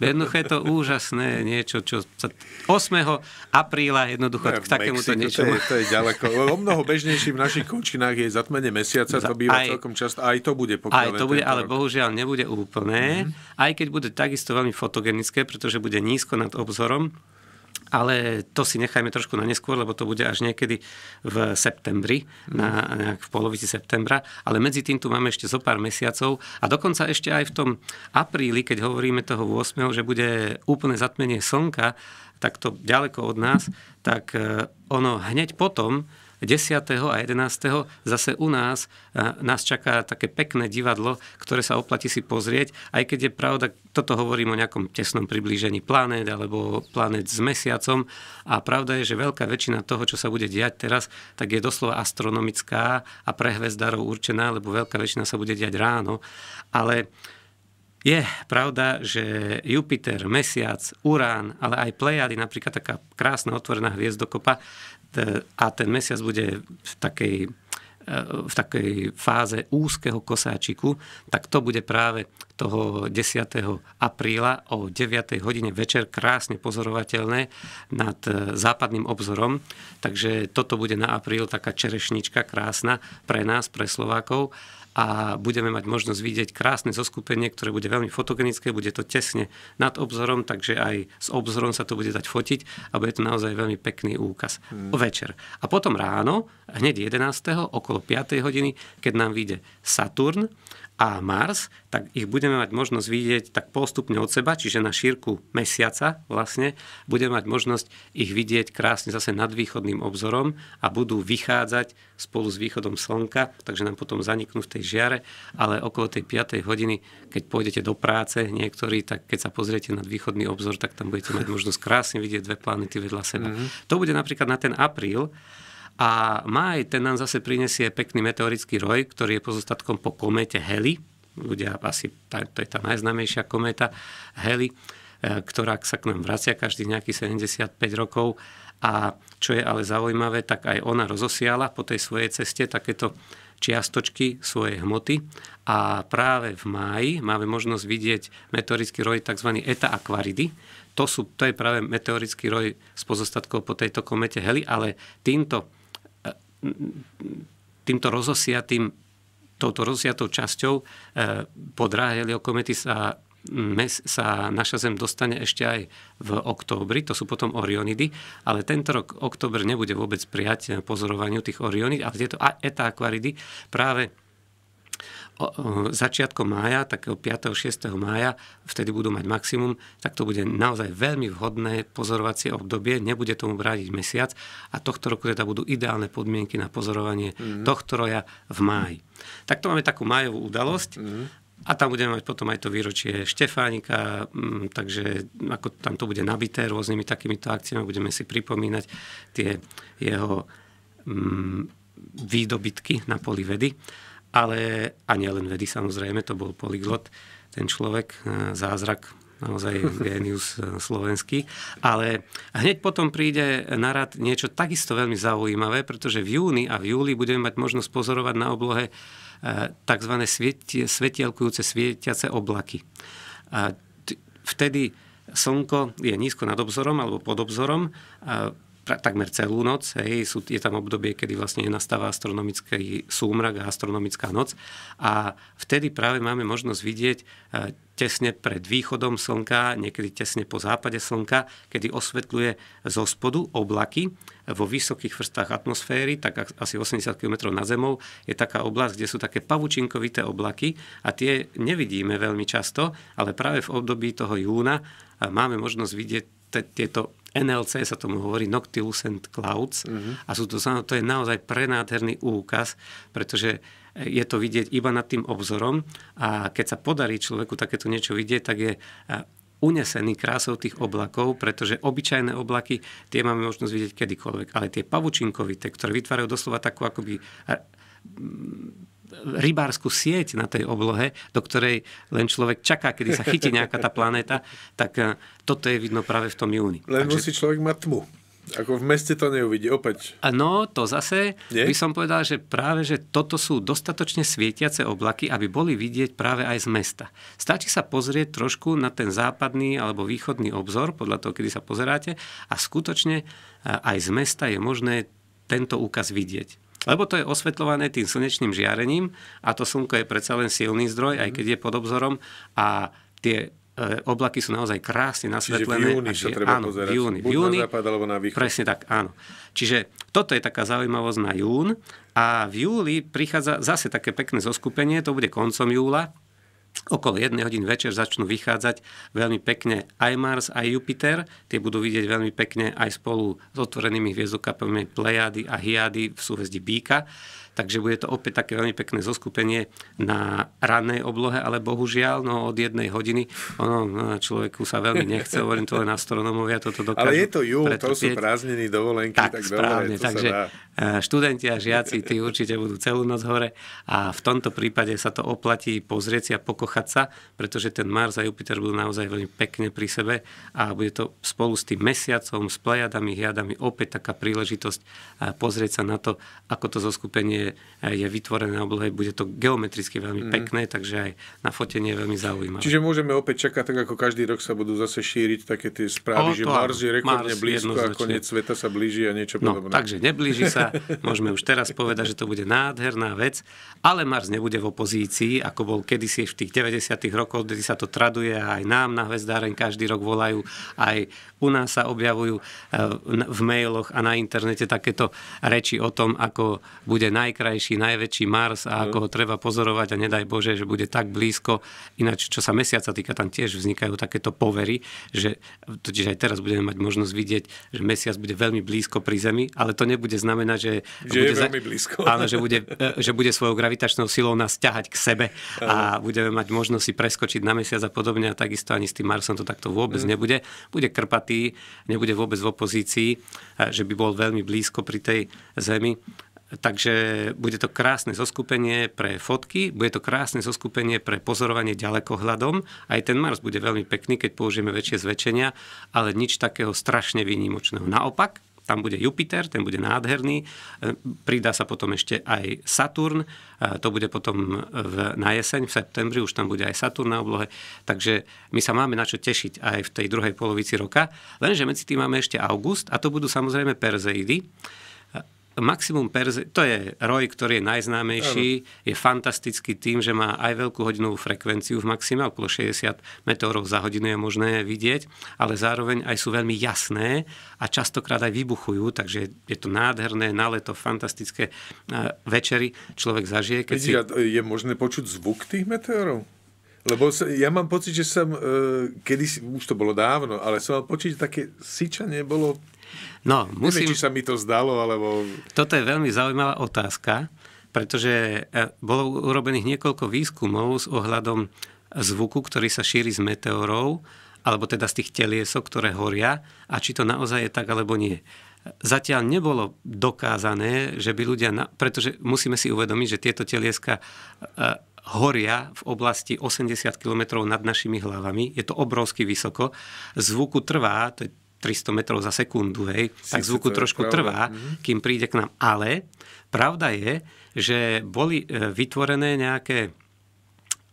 jednoduché to úžasné niečo, čo sa 8. apríla jednoducho ne, k takémuto niečo. To je, to je ďaleko. O mnoho bežnejší v našich končinách je zatmenie mesiaca, to býva aj, celkom často. Aj to bude Aj to bude, ale rok. bohužiaľ nebude úplné. Mm-hmm. Aj keď bude takisto veľmi fotogenické, pretože bude nízko nad obzorom, ale to si nechajme trošku na neskôr, lebo to bude až niekedy v septembri, mhm. na, nejak v polovici septembra, ale medzi tým tu máme ešte zo pár mesiacov a dokonca ešte aj v tom apríli, keď hovoríme toho 8., že bude úplné zatmenie slnka, takto ďaleko od nás, tak eh, ono hneď potom 10. a 11. zase u nás nás čaká také pekné divadlo, ktoré sa oplatí si pozrieť, aj keď je pravda, toto hovorím o nejakom tesnom priblížení planét alebo planét s mesiacom a pravda je, že veľká väčšina toho, čo sa bude diať teraz, tak je doslova astronomická a pre hvezdarov určená, lebo veľká väčšina sa bude diať ráno. Ale je pravda, že Jupiter, Mesiac, Urán, ale aj Plejady, napríklad taká krásna otvorená hviezdokopa, a ten mesiac bude v takej, eh, v takej fáze úzkeho kosáčiku, tak to bude práve toho 10. apríla o 9. hodine večer krásne pozorovateľné nad eh, západným obzorom. Takže toto bude na apríl taká čerešnička krásna pre nás, pre Slovákov a budeme mať možnosť vidieť krásne zoskupenie, ktoré bude veľmi fotogenické, bude to tesne nad obzorom, takže aj s obzorom sa to bude dať fotiť a bude to naozaj veľmi pekný úkaz. Hmm. Večer. A potom ráno, hneď 11. okolo 5. hodiny, keď nám vyjde Saturn a Mars, tak ich budeme mať možnosť vidieť tak postupne od seba, čiže na šírku mesiaca vlastne budeme mať možnosť ich vidieť krásne zase nad východným obzorom a budú vychádzať spolu s východom slnka, takže nám potom zaniknú v tej žiare, ale okolo tej 5. hodiny, keď pôjdete do práce niektorí, tak keď sa pozriete nad východný obzor, tak tam budete mať možnosť krásne vidieť dve planety vedľa seba. Mm-hmm. To bude napríklad na ten apríl a maj, ten nám zase prinesie pekný meteorický roj, ktorý je pozostatkom po komete Heli. Ľudia asi, to je tá najznamejšia kométa Heli, e, ktorá sa k nám vracia každých nejakých 75 rokov. A čo je ale zaujímavé, tak aj ona rozosiala po tej svojej ceste takéto čiastočky svojej hmoty a práve v máji máme možnosť vidieť meteorický roj tzv. eta aquaridy. To, sú, to je práve meteorický roj z pozostatkov po tejto komete Heli, ale týmto týmto rozosiatým, touto rozosiatou časťou eh, po dráhe heliokomety sa mes sa naša Zem dostane ešte aj v októbri, to sú potom Orionidy, ale tento rok október nebude vôbec prijať eh, pozorovaniu tých Orionid, ale tieto eta akvaridy práve začiatkom mája, takého 5. 6. mája, vtedy budú mať maximum, tak to bude naozaj veľmi vhodné pozorovacie obdobie, nebude tomu brádiť mesiac a tohto roku teda budú ideálne podmienky na pozorovanie mm-hmm. tohto roja v máji. Tak to máme takú májovú udalosť. Mm-hmm. A tam budeme mať potom aj to výročie Štefánika, mm, takže ako tam to bude nabité rôznymi takýmito akciami, budeme si pripomínať tie jeho m, mm, výdobytky na poli vedy ale a nielen vedy samozrejme, to bol polyglot, ten človek, e, zázrak, naozaj genius e, slovenský. Ale hneď potom príde na rad niečo takisto veľmi zaujímavé, pretože v júni a v júli budeme mať možnosť pozorovať na oblohe e, tzv. svetielkujúce svietiace oblaky. A vtedy slnko je nízko nad obzorom alebo pod obzorom. A takmer celú noc. Hej. Sú, je tam obdobie, kedy vlastne nenastáva astronomický súmrak a astronomická noc. A vtedy práve máme možnosť vidieť e, tesne pred východom slnka, niekedy tesne po západe slnka, kedy osvetľuje zo spodu oblaky vo vysokých vrstách atmosféry, tak asi 80 km na zemou, je taká oblasť, kde sú také pavučinkovité oblaky a tie nevidíme veľmi často, ale práve v období toho júna e, máme možnosť vidieť tieto NLC sa tomu hovorí Noctilus and Clouds uh-huh. a sú to, to je naozaj prenádherný úkaz, pretože e, je to vidieť iba nad tým obzorom a keď sa podarí človeku takéto niečo vidieť, tak je e, unesený krásou tých oblakov, pretože obyčajné oblaky, tie máme možnosť vidieť kedykoľvek. Ale tie pavučinkovité, ktoré vytvárajú doslova takú akoby e, rybárskú sieť na tej oblohe, do ktorej len človek čaká, kedy sa chytí nejaká tá planéta, tak e, toto je vidno práve v tom júni. Len Takže... musí človek mať tmu. Ako v meste to neuvidí, opäť. No, to zase Nie? by som povedal, že práve, že toto sú dostatočne svietiace oblaky, aby boli vidieť práve aj z mesta. Stačí sa pozrieť trošku na ten západný alebo východný obzor, podľa toho, kedy sa pozeráte, a skutočne e, aj z mesta je možné tento úkaz vidieť. Lebo to je osvetľované tým slnečným žiarením a to slnko je predsa len silný zdroj, aj keď je pod obzorom a tie e, oblaky sú naozaj krásne nasvetlené. Čiže v júni sa treba áno, pozerať. V júni, v júni, na západ alebo na východ. Presne tak, áno. Čiže toto je taká zaujímavosť na jún. A v júli prichádza zase také pekné zoskupenie, to bude koncom júla okolo 1 hodín večer začnú vychádzať veľmi pekne aj Mars, aj Jupiter. Tie budú vidieť veľmi pekne aj spolu s otvorenými hviezdokapami Plejady a Hyady v súhvezdi Bíka. Takže bude to opäť také veľmi pekné zoskupenie na rannej oblohe, ale bohužiaľ no, od jednej hodiny. Ono no, človeku sa veľmi nechce, hovorím to len astronómovia, toto dokážu. Ale je to júl, to sú prázdniny, dovolenky, tak, tak správne, dobre, takže e, študenti a žiaci, tí určite budú celú noc hore a v tomto prípade sa to oplatí pozrieť si a pokochať sa, pretože ten Mars a Jupiter budú naozaj veľmi pekne pri sebe a bude to spolu s tým mesiacom, s plejadami, hiadami opäť taká príležitosť e, pozrieť sa na to, ako to zoskupenie je, je vytvorené na oblohe, bude to geometricky veľmi mm. pekné, takže aj na fotenie je veľmi zaujímavé. Čiže môžeme opäť čakať, tak ako každý rok sa budú zase šíriť také tie správy, o, že Mars je rekordne blízko a koniec sveta sa blíži a niečo no, podobné. Takže neblíži sa, môžeme už teraz povedať, že to bude nádherná vec, ale Mars nebude v opozícii, ako bol kedysi v tých 90. rokoch, kde sa to traduje a aj nám na hvezdáreň každý rok volajú aj u nás sa objavujú eh, v mailoch a na internete takéto reči o tom, ako bude najkrajší, najväčší Mars a mhm. ako ho treba pozorovať a nedaj Bože, že bude tak blízko. Ináč, čo sa mesiaca týka, tam tiež vznikajú takéto povery, že totiž aj teraz budeme mať možnosť vidieť, že mesiac bude veľmi blízko pri Zemi, ale to nebude znamenať, že, že bude, je veľmi blízko. Áno, že bude, eh, že bude svojou gravitačnou silou nás ťahať k sebe a budeme mať možnosť si preskočiť na mesiac a podobne a takisto ani s tým Marsom to takto vôbec mhm. nebude. Bude krpatý partii, nebude vôbec v opozícii, že by bol veľmi blízko pri tej zemi. Takže bude to krásne zoskupenie pre fotky, bude to krásne zoskupenie pre pozorovanie ďalekohľadom. Aj ten Mars bude veľmi pekný, keď použijeme väčšie zväčšenia, ale nič takého strašne výnimočného. Naopak, tam bude Jupiter, ten bude nádherný, e, pridá sa potom ešte aj Saturn, e, to bude potom v, na jeseň, v septembri, už tam bude aj Saturn na oblohe, takže my sa máme na čo tešiť aj v tej druhej polovici roka, lenže medzi tým máme ešte august a to budú samozrejme Perzeidy, Maximum Perze, to je roj, ktorý je najznámejší, ano. je fantastický tým, že má aj veľkú hodinovú frekvenciu v maxime, okolo 60 meteorov za hodinu je možné vidieť, ale zároveň aj sú veľmi jasné a častokrát aj vybuchujú, takže je to nádherné, na leto fantastické večery človek zažije. Keď si... Je možné počuť zvuk tých meteorov? Lebo sa, ja mám pocit, že som, e, kedysi, už to bolo dávno, ale som mal pocit, že také syčanie bolo No, musím... Neviem, či sa mi to zdalo, alebo... Toto je veľmi zaujímavá otázka, pretože e, bolo urobených niekoľko výskumov s ohľadom zvuku, ktorý sa šíri z meteorov, alebo teda z tých teliesok, ktoré horia, a či to naozaj je tak, alebo nie. Zatiaľ nebolo dokázané, že by ľudia... Na... Pretože musíme si uvedomiť, že tieto telieska e, horia v oblasti 80 km nad našimi hlavami. Je to obrovsky vysoko. Zvuku trvá, to je 300 metrov za sekundu, hej, Sice tak zvuku trošku trvá, mhm. kým príde k nám. Ale pravda je, že boli e, vytvorené nejaké,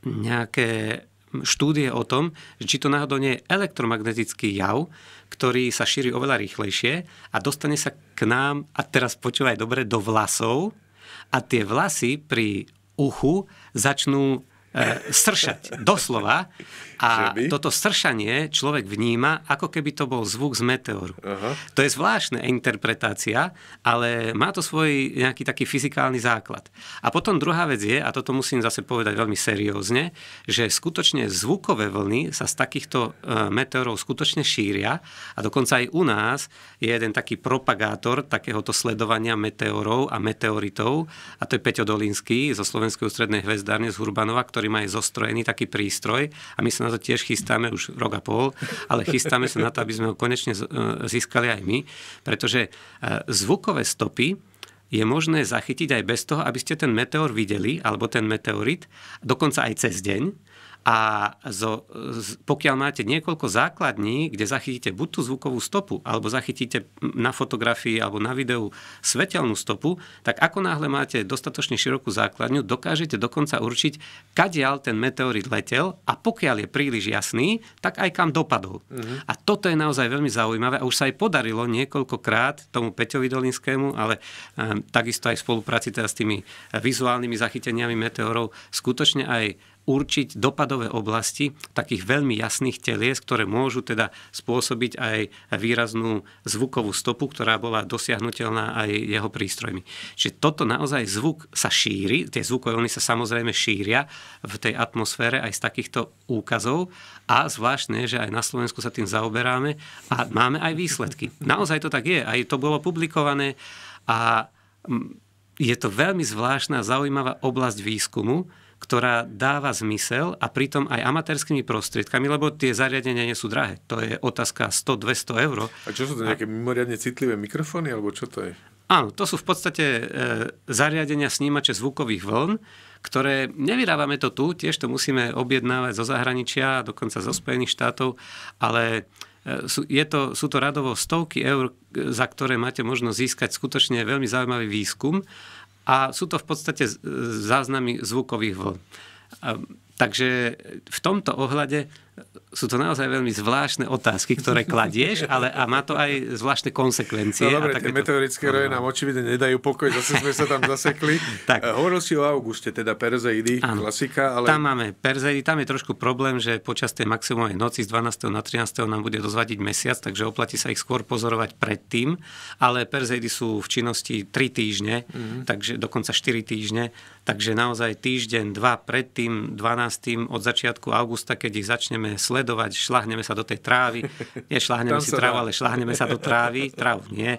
nejaké štúdie o tom, či to náhodou nie je elektromagnetický jav, ktorý sa šíri oveľa rýchlejšie a dostane sa k nám, a teraz počúvaj dobre, do vlasov a tie vlasy pri uchu začnú E, sršať, doslova. A toto stršanie človek vníma, ako keby to bol zvuk z meteoru. Aha. To je zvláštna interpretácia, ale má to svoj nejaký taký fyzikálny základ. A potom druhá vec je, a toto musím zase povedať veľmi seriózne, že skutočne zvukové vlny sa z takýchto e, meteorov skutočne šíria a dokonca aj u nás je jeden taký propagátor takéhoto sledovania meteorov a meteoritov a to je Peťo Dolinský zo Slovenskej ústrednej hvezdárne z Hurbanova, ktorý ktorý má aj zostrojený taký prístroj a my sa na to tiež chystáme už rok a pol, ale chystáme sa na to, aby sme ho konečne e, získali aj my, pretože e, zvukové stopy je možné zachytiť aj bez toho, aby ste ten meteor videli, alebo ten meteorit, dokonca aj cez deň a zo, z, pokiaľ máte niekoľko základní, kde zachytíte buď tú zvukovú stopu, alebo zachytíte na fotografii alebo na videu svetelnú stopu, tak ako náhle máte dostatočne širokú základňu, dokážete dokonca určiť, kadiaľ ten meteorit letel a pokiaľ je príliš jasný, tak aj kam dopadol. Uh-huh. A toto je naozaj veľmi zaujímavé a už sa aj podarilo niekoľkokrát tomu Peťovi Dolinskému, ale um, takisto aj v spolupráci teda s tými vizuálnymi zachyteniami meteorov skutočne aj určiť dopadové oblasti takých veľmi jasných telies, ktoré môžu teda spôsobiť aj výraznú zvukovú stopu, ktorá bola dosiahnutelná aj jeho prístrojmi. Čiže toto naozaj zvuk sa šíri, tie zvukové vlny sa samozrejme šíria v tej atmosfére aj z takýchto úkazov a zvláštne, že aj na Slovensku sa tým zaoberáme a máme aj výsledky. Naozaj to tak je, aj to bolo publikované a mm, je to veľmi zvláštna, zaujímavá oblasť výskumu, ktorá dáva zmysel a pritom aj amatérskými prostriedkami, lebo tie zariadenia nie sú drahé. To je otázka 100-200 eur. A čo sú to nejaké a... mimoriadne citlivé mikrofóny, alebo čo to je? Áno, to sú v podstate e, zariadenia snímače zvukových vln, ktoré nevyrábame to tu, tiež to musíme objednávať zo zahraničia, dokonca zo Spojených štátov, ale e, sú, je to, sú to radovo stovky eur, e, za ktoré máte možnosť získať skutočne veľmi zaujímavý výskum a sú to v podstate záznamy zvukových vln. Ehm, takže v tomto ohľade sú to naozaj veľmi zvláštne otázky, ktoré kladieš, ale a má to aj zvláštne konsekvencie. No dobre, tie meteorické to... roje nám očividne nedajú pokoj, zase sme sa tam zasekli. tak. Eh, hovoril si o Auguste, teda Perzeidy, ano. klasika. Ale... Tam máme Perzeidy, tam je trošku problém, že počas tej maximovej noci z 12. na 13. nám bude dozvadiť mesiac, takže oplatí sa ich skôr pozorovať predtým, ale Perzeidy sú v činnosti 3 týždne, mm-hmm. takže dokonca 4 týždne, takže naozaj týždeň, dva predtým, 12. od začiatku augusta, keď ich začneme sledovať, sledovať, šlahneme sa do tej trávy, nešlahneme si trávu, ale šlahneme sa do trávy, trávu nie.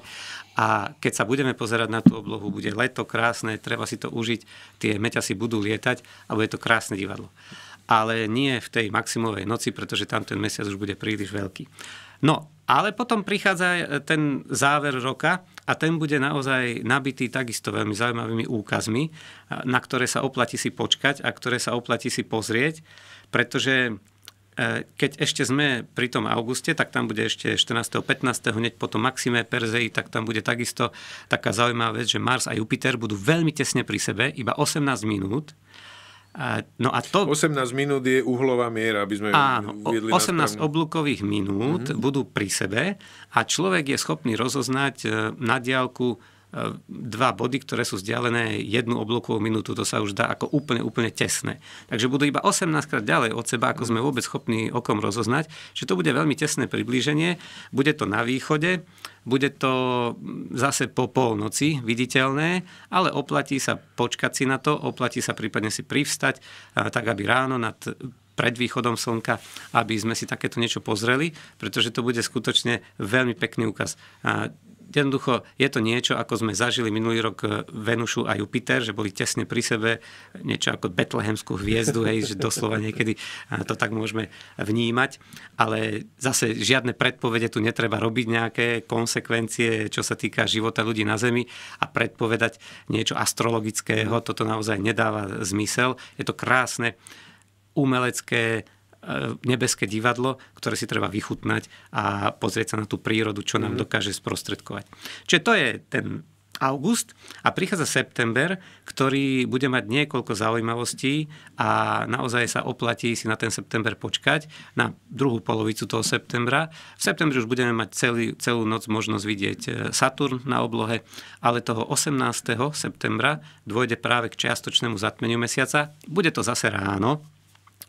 A keď sa budeme pozerať na tú oblohu, bude leto krásne, treba si to užiť, tie meťasy budú lietať a bude to krásne divadlo. Ale nie v tej maximovej noci, pretože tam ten mesiac už bude príliš veľký. No, ale potom prichádza ten záver roka a ten bude naozaj nabitý takisto veľmi zaujímavými úkazmi, na ktoré sa oplatí si počkať a ktoré sa oplatí si pozrieť, pretože E, keď ešte sme pri tom auguste, tak tam bude ešte 14. 15. hneď potom Maxime Perzei, tak tam bude takisto taká zaujímavá vec, že Mars a Jupiter budú veľmi tesne pri sebe, iba 18 minút. No a to... 18 minút je uhlová miera, aby sme Áno, 18 oblúkových minút mm-hmm. budú pri sebe a človek je schopný rozoznať e, na diálku dva body, ktoré sú vzdialené jednu oblokovú minútu, to sa už dá ako úplne, úplne tesné. Takže budú iba 18 krát ďalej od seba, ako sme vôbec schopní okom rozoznať, že to bude veľmi tesné priblíženie, bude to na východe, bude to zase po polnoci viditeľné, ale oplatí sa počkať si na to, oplatí sa prípadne si privstať, e, tak aby ráno nad pred východom slnka, aby sme si takéto niečo pozreli, pretože to bude skutočne veľmi pekný úkaz jednoducho je to niečo, ako sme zažili minulý rok eh, Venušu a Jupiter, že boli tesne pri sebe, niečo ako betlehemskú hviezdu, hej, že doslova niekedy eh, to tak môžeme vnímať, ale zase žiadne predpovede tu netreba robiť, nejaké konsekvencie, čo sa týka života ľudí na Zemi a predpovedať niečo astrologického, toto naozaj nedáva zmysel. Je to krásne umelecké E, nebeské divadlo, ktoré si treba vychutnať a pozrieť sa na tú prírodu, čo nám mhm. dokáže sprostredkovať. Čiže to je ten august a prichádza september, ktorý bude mať niekoľko zaujímavostí a naozaj sa oplatí si na ten september počkať, na druhú polovicu toho septembra. V septembri už budeme mať celý, celú noc možnosť vidieť e, Saturn na oblohe, ale toho 18. septembra dôjde práve k čiastočnému zatmeniu mesiaca. Bude to zase ráno,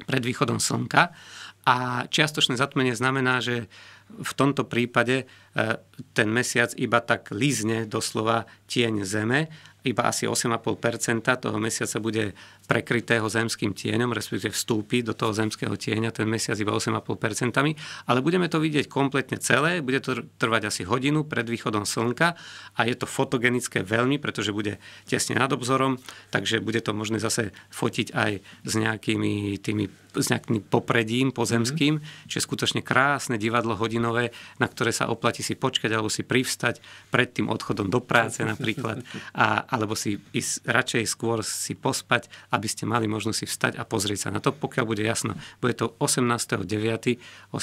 pred východom slnka. A čiastočné zatmenie znamená, že v tomto prípade e, ten mesiac iba tak lízne doslova tieň zeme, iba asi 8,5 toho mesiaca bude prekrytého zemským tieňom, respektíve vstúpi do toho zemského tieňa ten mesiac iba 8,5%, ale budeme to vidieť kompletne celé, bude to trvať asi hodinu pred východom slnka a je to fotogenické veľmi, pretože bude tesne nad obzorom, takže bude to možné zase fotiť aj s nejakými tými s nejakým popredím mhm. pozemským, mm-hmm. čiže skutočne krásne divadlo hodinové, na ktoré sa oplatí si počkať alebo si privstať pred tým odchodom do práce napríklad, a, alebo si ísť radšej skôr si pospať a aby ste mali možnosť si vstať a pozrieť sa na to, pokiaľ bude jasno. Bude to 18.9., 18.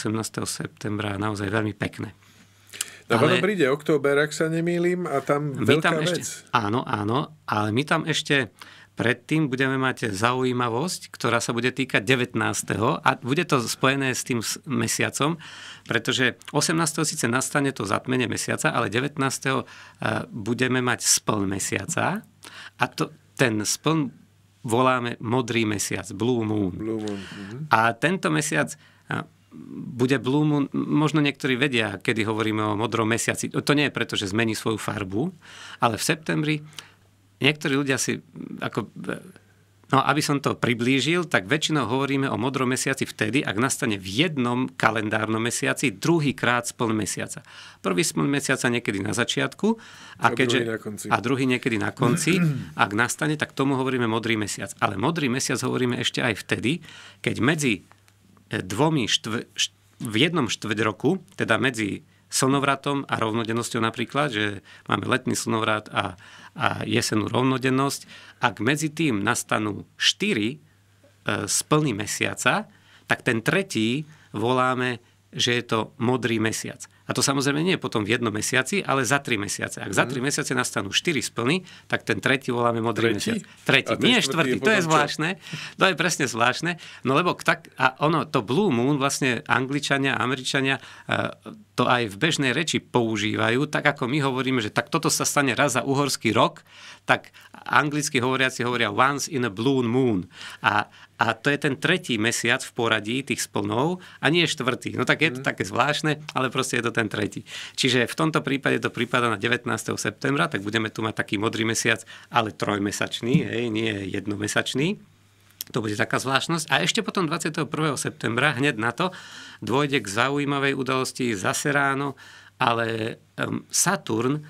septembra naozaj veľmi pekné. Na ale... príde október, ak sa nemýlim, a tam my veľká tam vec. Ešte, áno, áno, ale my tam ešte predtým budeme mať zaujímavosť, ktorá sa bude týkať 19. a bude to spojené s tým mesiacom, pretože 18. síce nastane to zatmenie mesiaca, ale 19. Eh, budeme mať spln mesiaca a to, ten spln voláme modrý mesiac, Blue Moon. Blue moon. Mhm. A tento mesiac bude Blue Moon, možno niektorí vedia, kedy hovoríme o modrom mesiaci. To nie je preto, že zmení svoju farbu, ale v septembri niektorí ľudia si ako No aby som to priblížil, tak väčšinou hovoríme o modrom mesiaci vtedy, ak nastane v jednom kalendárnom mesiaci druhý krát spln mesiaca. Prvý spln mesiaca niekedy na začiatku a, a, keďže, druhý, na konci. a druhý niekedy na konci. Ak nastane, tak tomu hovoríme modrý mesiac. Ale modrý mesiac hovoríme ešte aj vtedy, keď medzi eh, dvomi štv, št, v jednom štvrť roku, teda medzi slnovratom a rovnodennosťou napríklad, že máme letný slnovrat a, a jesenú rovnodennosť. Ak medzi tým nastanú štyri z e, plný mesiaca, tak ten tretí voláme, že je to modrý mesiac. A to samozrejme nie je potom v jednom mesiaci, ale za tri mesiace. Ak mm. za mhm. tri mesiace nastanú štyri splny, tak ten tretí voláme modrý tretí? mesiac. Tretí. Nie je štvrtý, to je zvláštne. To je presne zvláštne. No lebo tak, a ono, to Blue Moon vlastne Angličania, Američania e, to aj v bežnej reči používajú, tak ako my hovoríme, že tak toto sa stane raz za uhorský rok, tak anglicky hovoriaci hovoria once in a blue moon. A, a to je ten tretí mesiac v poradí tých splnov a nie štvrtý. No tak je to mhm. také zvláštne, ale proste je to ten tretí. Čiže v tomto prípade to prípada na 19. septembra, tak budeme tu mať taký modrý mesiac, ale trojmesačný, hej, nie jednomesačný. To bude taká zvláštnosť. A ešte potom 21. septembra, hneď na to, dôjde k zaujímavej udalosti zase ráno, ale um, Saturn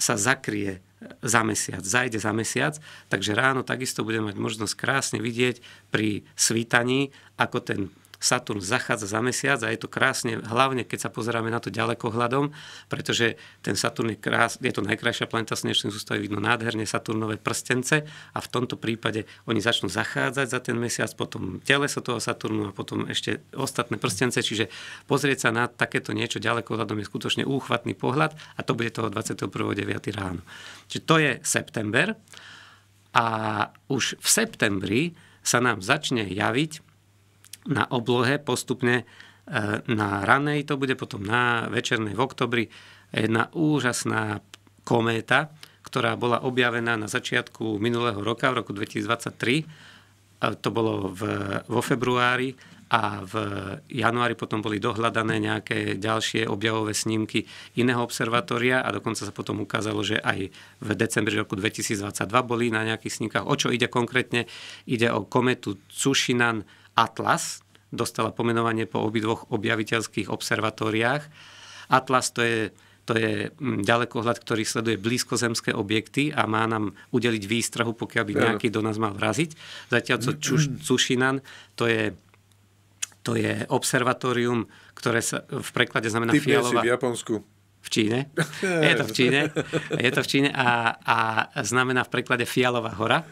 sa zakrie za mesiac, zajde za mesiac, takže ráno takisto budeme mať možnosť krásne vidieť pri svítaní, ako ten Saturn zachádza za mesiac a je to krásne, hlavne keď sa pozeráme na to ďaleko hľadom, pretože ten Saturn je, krás, je to najkrajšia planeta slnečnej sústavy, vidno nádherne Saturnové prstence a v tomto prípade oni začnú zachádzať za ten mesiac, potom teleso toho Saturnu a potom ešte ostatné prstence, čiže pozrieť sa na takéto niečo ďaleko hľadom je skutočne úchvatný pohľad a to bude toho 21.9. ráno. Čiže to je september a už v septembri sa nám začne javiť na oblohe postupne e, na ranej, to bude potom na večernej v oktobri, jedna úžasná kométa, ktorá bola objavená na začiatku minulého roka, v roku 2023. E, to bolo v, vo februári a v januári potom boli dohľadané nejaké ďalšie objavové snímky iného observatória a dokonca sa potom ukázalo, že aj v decembri roku 2022 boli na nejakých snímkach. O čo ide konkrétne? Ide o kometu Cushinan Atlas, dostala pomenovanie po obidvoch objaviteľských observatóriách. Atlas to je, to je mm, ďalekohľad, ktorý sleduje blízkozemské objekty a má nám udeliť výstrahu, pokiaľ by nejaký do nás mal vraziť. Zatiaľ co Cušinan to je to je observatórium, ktoré sa v preklade znamená Ty fialová... v Japonsku. V Číne. Je to v Číne. Je to v Číne a, a znamená v preklade fialová hora.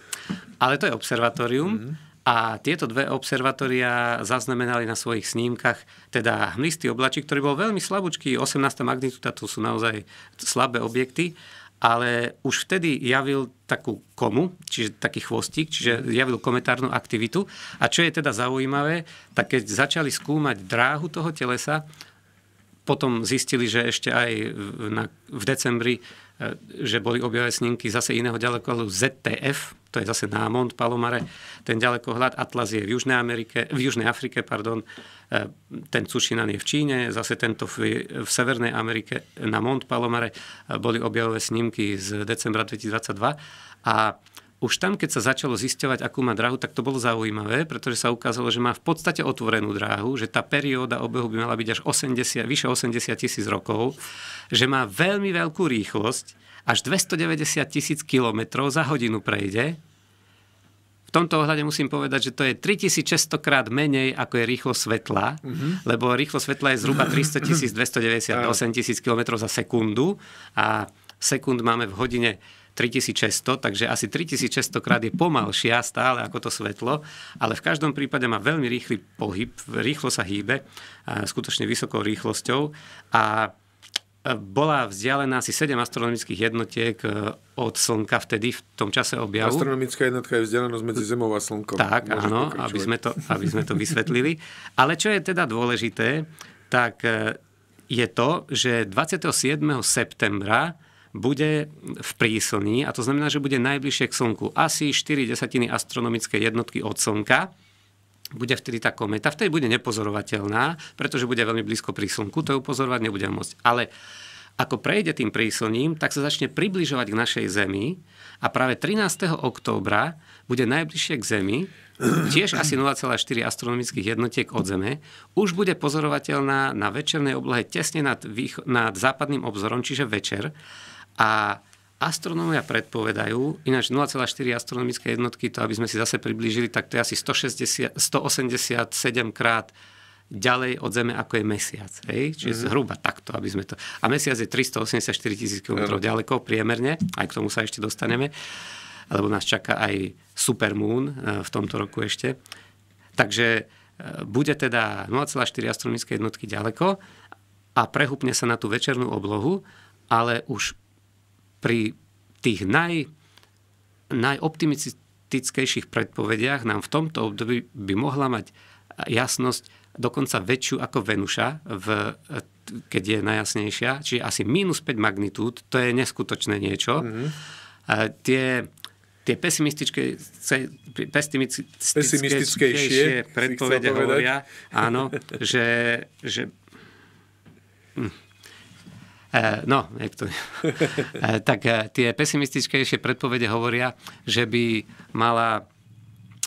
Ale to je observatórium. Mm-hmm a tieto dve observatória zaznamenali na svojich snímkach teda hmlistý oblačík, ktorý bol veľmi slabúčký, 18. magnitúda, to sú naozaj slabé objekty, ale už vtedy javil takú komu, čiže taký chvostík, čiže javil kometárnu aktivitu. A čo je teda zaujímavé, tak keď začali skúmať dráhu toho telesa, potom zistili, že ešte aj v, na, v decembri, e, že boli objavé snímky zase iného ďalekého ZTF, to je zase na Palomare, ten ďalekohľad Atlas je v Južnej, Amerike, v Južnej Afrike, pardon, e, ten Cušinan je v Číne, zase tento v, v Severnej Amerike na Mont Palomare e, boli objavové snímky z decembra 2022 a už tam, keď sa začalo zisťovať, akú má dráhu, tak to bolo zaujímavé, pretože sa ukázalo, že má v podstate otvorenú dráhu, že tá perióda obehu by mala byť až 80, vyše 80 tisíc rokov, že má veľmi veľkú rýchlosť, až 290 tisíc kilometrov za hodinu prejde. V tomto ohľade musím povedať, že to je 3600 krát menej, ako je rýchlo svetla, mm-hmm. lebo rýchlo svetla je zhruba 300 tisíc, 298 tisíc kilometrov za sekundu a sekund máme v hodine 3600, takže asi 3600 krát je pomalšia stále ako to svetlo, ale v každom prípade má veľmi rýchly pohyb, rýchlo sa hýbe, skutočne vysokou rýchlosťou a bola vzdialená asi 7 astronomických jednotiek e, od Slnka vtedy, v tom čase objavu. Astronomická jednotka je vzdialenosť medzi Zemou a Slnkom. Tak, Môžem áno, aby sme, to, aby sme to vysvetlili. Ale čo je teda dôležité, tak e, je to, že 27. septembra bude v príslni, a to znamená, že bude najbližšie k Slnku, asi 4 desatiny astronomické jednotky od Slnka bude vtedy tá kometa, vtedy bude nepozorovateľná, pretože bude veľmi blízko pri Slnku, to ju pozorovať nebude môcť. Ale ako prejde tým príslním, tak sa začne približovať k našej Zemi a práve 13. októbra bude najbližšie k Zemi, tiež asi 0,4 astronomických jednotiek od Zeme, už bude pozorovateľná na večernej oblohe tesne nad, nad západným obzorom, čiže večer. A Astronómia predpovedajú, ináč 0,4 astronomické jednotky, to aby sme si zase priblížili, tak to je asi 160, 187 krát ďalej od Zeme, ako je Mesiac. Hej? Čiže mm-hmm. zhruba takto, aby sme to... A Mesiac je 384 tisíc km mm. ďaleko priemerne, aj k tomu sa ešte dostaneme, lebo nás čaká aj Supermoon e, v tomto roku ešte. Takže e, bude teda 0,4 astronomické jednotky ďaleko a prehupne sa na tú večernú oblohu, ale už pri tých naj, najoptimistickejších predpovediach nám v tomto období by mohla mať jasnosť dokonca väčšiu ako Venuša, v, keď je najjasnejšia, čiže asi minus 5 magnitúd, to je neskutočné niečo. Mm-hmm. A tie tie pesimistické, pesimistické pesimistickejšie predpovede hovoria, áno, že, že hm. E, no, niekto, e, tak e, tie pesimistickejšie predpovede hovoria, že by mala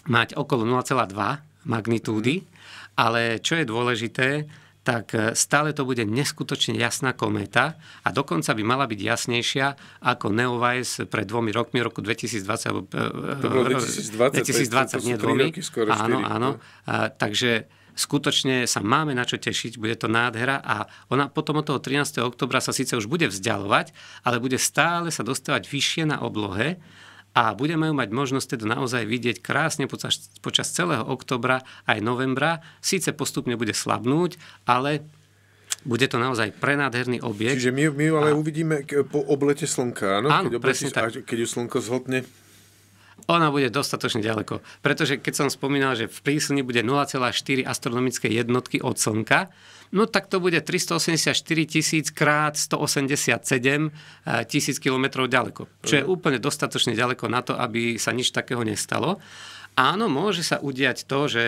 mať okolo 0,2 magnitúdy, mhm. ale čo je dôležité, tak stále to bude neskutočne jasná kométa a dokonca by mala byť jasnejšia ako Neowise pred dvomi rokmi, roku 2020. To bolo 2020, 2020 to nie dvomi. Roky, skoro áno, 4. áno. No. A, takže skutočne sa máme na čo tešiť, bude to nádhera a ona potom od toho 13. oktobra sa síce už bude vzdialovať, ale bude stále sa dostávať vyššie na oblohe a budeme ju mať možnosť teda naozaj vidieť krásne počas, počas celého oktobra aj novembra. Síce postupne bude slabnúť, ale bude to naozaj prenádherný objekt. Čiže my, my ale a... uvidíme po oblete slnka, áno? Áno, keď presne tak. Keď ju slnko zhotne ona bude dostatočne ďaleko. Pretože keď som spomínal, že v prísilni bude 0,4 astronomické jednotky od Slnka, no tak to bude 384 tisíc krát 187 eh, tisíc kilometrov ďaleko. Čo je mhm. úplne dostatočne ďaleko na to, aby sa nič takého nestalo. Áno, môže sa udiať to, že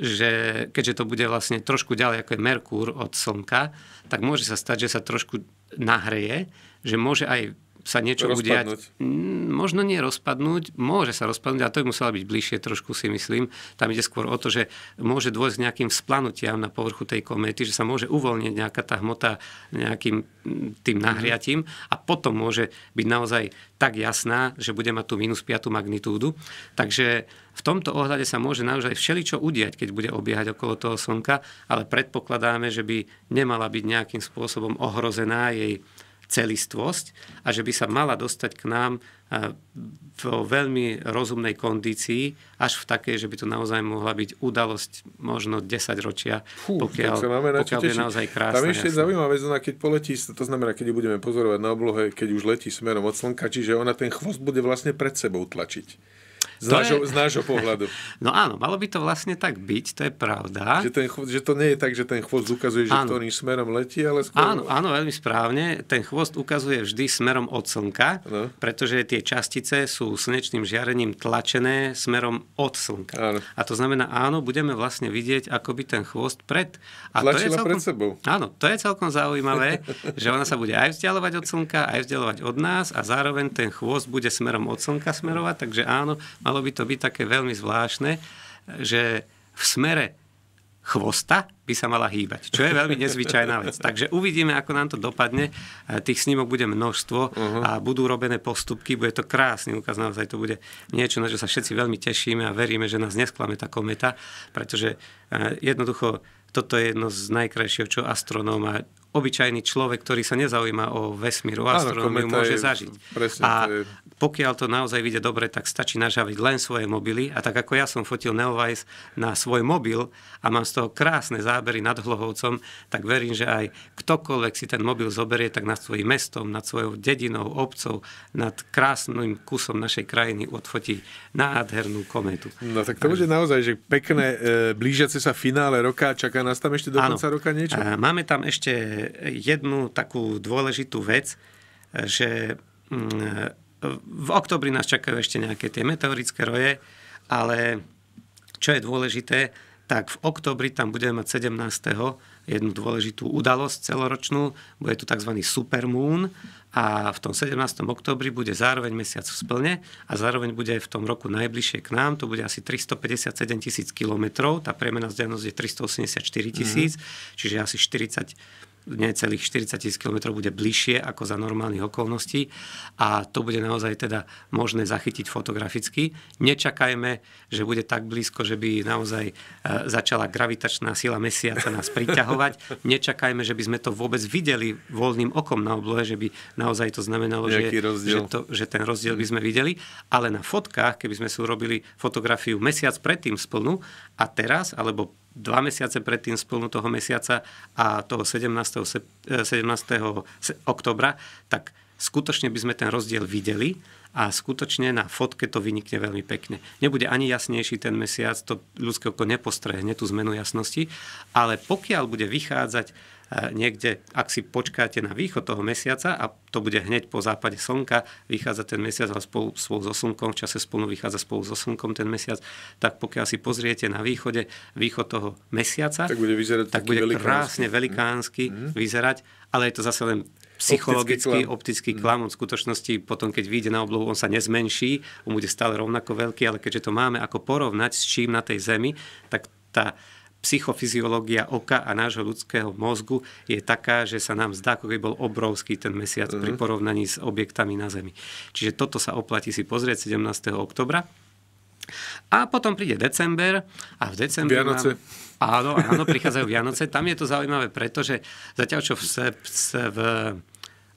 že keďže to bude vlastne trošku ďalej ako je Merkúr od Slnka, tak môže sa stať, že sa trošku nahreje, že môže aj sa niečo udiať. Mm, možno nie rozpadnúť, môže sa rozpadnúť, ale to by muselo byť bližšie trošku si myslím. Tam ide skôr o to, že môže dôjsť nejakým splanutiam na povrchu tej komety, že sa môže uvoľniť nejaká tá hmota nejakým mm, tým mhm. nahriatím a potom môže byť naozaj tak jasná, že bude mať tú minus 5 magnitúdu. Takže v tomto ohľade sa môže naozaj všeličo udiať, keď bude obiehať okolo toho slnka, ale predpokladáme, že by nemala byť nejakým spôsobom ohrozená jej celistvosť a že by sa mala dostať k nám e, vo veľmi rozumnej kondícii, až v takej, že by to naozaj mohla byť udalosť možno 10 ročia, Fú, pokiaľ, sa máme pokiaľ je naozaj krásne. Tam ešte jasná. zaujímavá vec, ona keď poletí, to znamená, keď budeme pozorovať na oblohe, keď už letí smerom od slnka, čiže ona ten chvost bude vlastne pred sebou tlačiť. Z, nášho, je... z nášho pohľadu. No áno, malo by to vlastne tak byť, to je pravda. Že, ten, že to nie je tak, že ten chvost ukazuje, že áno. ktorým smerom letí, ale skôr... Áno, áno, veľmi správne. Ten chvost ukazuje vždy smerom od slnka, no. pretože tie častice sú slnečným žiarením tlačené smerom od slnka. Áno. A to znamená, áno, budeme vlastne vidieť, ako by ten chvost pred... A Tlačila to je celkom, pred sebou. Áno, to je celkom zaujímavé, že ona sa bude aj vzdialovať od slnka, aj vzdialovať od nás a zároveň ten chvost bude smerom od slnka smerovať, takže áno, malo by to byť také veľmi zvláštne, že v smere chvosta by sa mala hýbať, čo je veľmi nezvyčajná vec. Takže uvidíme, ako nám to dopadne. Tých snímok bude množstvo uh-huh. a budú robené postupky, bude to krásny ukaz, naozaj to bude niečo, na čo sa všetci veľmi tešíme a veríme, že nás nesklame tá kometa, pretože eh, jednoducho toto je jedno z najkrajšieho, čo astronóm a obyčajný človek, ktorý sa nezaujíma o vesmíru, astronómiu, môže zažiť. Presne, a, pokiaľ to naozaj vyjde dobre, tak stačí nažaviť len svoje mobily. A tak ako ja som fotil Neovice na svoj mobil a mám z toho krásne zábery nad Hlohovcom, tak verím, že aj ktokoľvek si ten mobil zoberie, tak nad svojim mestom, nad svojou dedinou, obcov, nad krásnym kusom našej krajiny odfotí nádhernú kometu. No tak to bude naozaj, že pekné e, blížiace sa finále roka, čaká nás tam ešte do ano. konca roka niečo? E, máme tam ešte jednu takú dôležitú vec, e, že mm, v oktobri nás čakajú ešte nejaké tie meteorické roje, ale čo je dôležité, tak v oktobri tam budeme mať 17. jednu dôležitú udalosť celoročnú, bude to tzv. supermoon a v tom 17. oktobri bude zároveň mesiac v splne a zároveň bude v tom roku najbližšie k nám, to bude asi 357 tisíc kilometrov, tá priemená vzdialenosť je 384 tisíc, mm-hmm. čiže asi 40 necelých 40 tisíc km bude bližšie ako za normálnych okolností a to bude naozaj teda možné zachytiť fotograficky. Nečakajme, že bude tak blízko, že by naozaj e, začala gravitačná sila mesiaca nás priťahovať. Nečakajme, že by sme to vôbec videli voľným okom na oblohe, že by naozaj to znamenalo, že, že, to, že ten rozdiel by mhm. sme videli. Ale na fotkách, keby sme si urobili fotografiu mesiac predtým splnú a teraz, alebo dva mesiace predtým splnú toho mesiaca a toho 17. 17. Eh, oktobra, tak skutočne by sme ten rozdiel videli a skutočne na fotke to vynikne veľmi pekne. Nebude ani jasnejší ten mesiac, to ľudské oko nepostrehne tú zmenu jasnosti, ale pokiaľ bude vychádzať E, niekde, ak si počkáte na východ toho mesiaca a to bude hneď po západe slnka, vychádza ten mesiac a spolu, spolu so slnkom, v čase spolu vychádza spolu so slnkom ten mesiac, tak pokiaľ si pozriete na východe východ toho mesiaca, tak bude, vyzerať tak bude velikánsky. krásne velikánsky mm. Mhm. vyzerať, ale je to zase len psychologický, optický mhm. klam. On v skutočnosti potom, keď vyjde na oblohu, on sa nezmenší, on bude stále rovnako veľký, ale keďže to máme ako porovnať s čím na tej Zemi, tak tá psychofyziológia oka a nášho ľudského mozgu je taká, že sa nám zdá, ako keby bol obrovský ten mesiac uh-huh. pri mhm. porovnaní s objektami na Zemi. Čiže toto sa oplatí si pozrieť 17. oktobra. A potom príde december a v decembri... Vianoce. Mám... Áno, áno, prichádzajú Vianoce. Tam je to zaujímavé, pretože zatiaľ čo v, v, v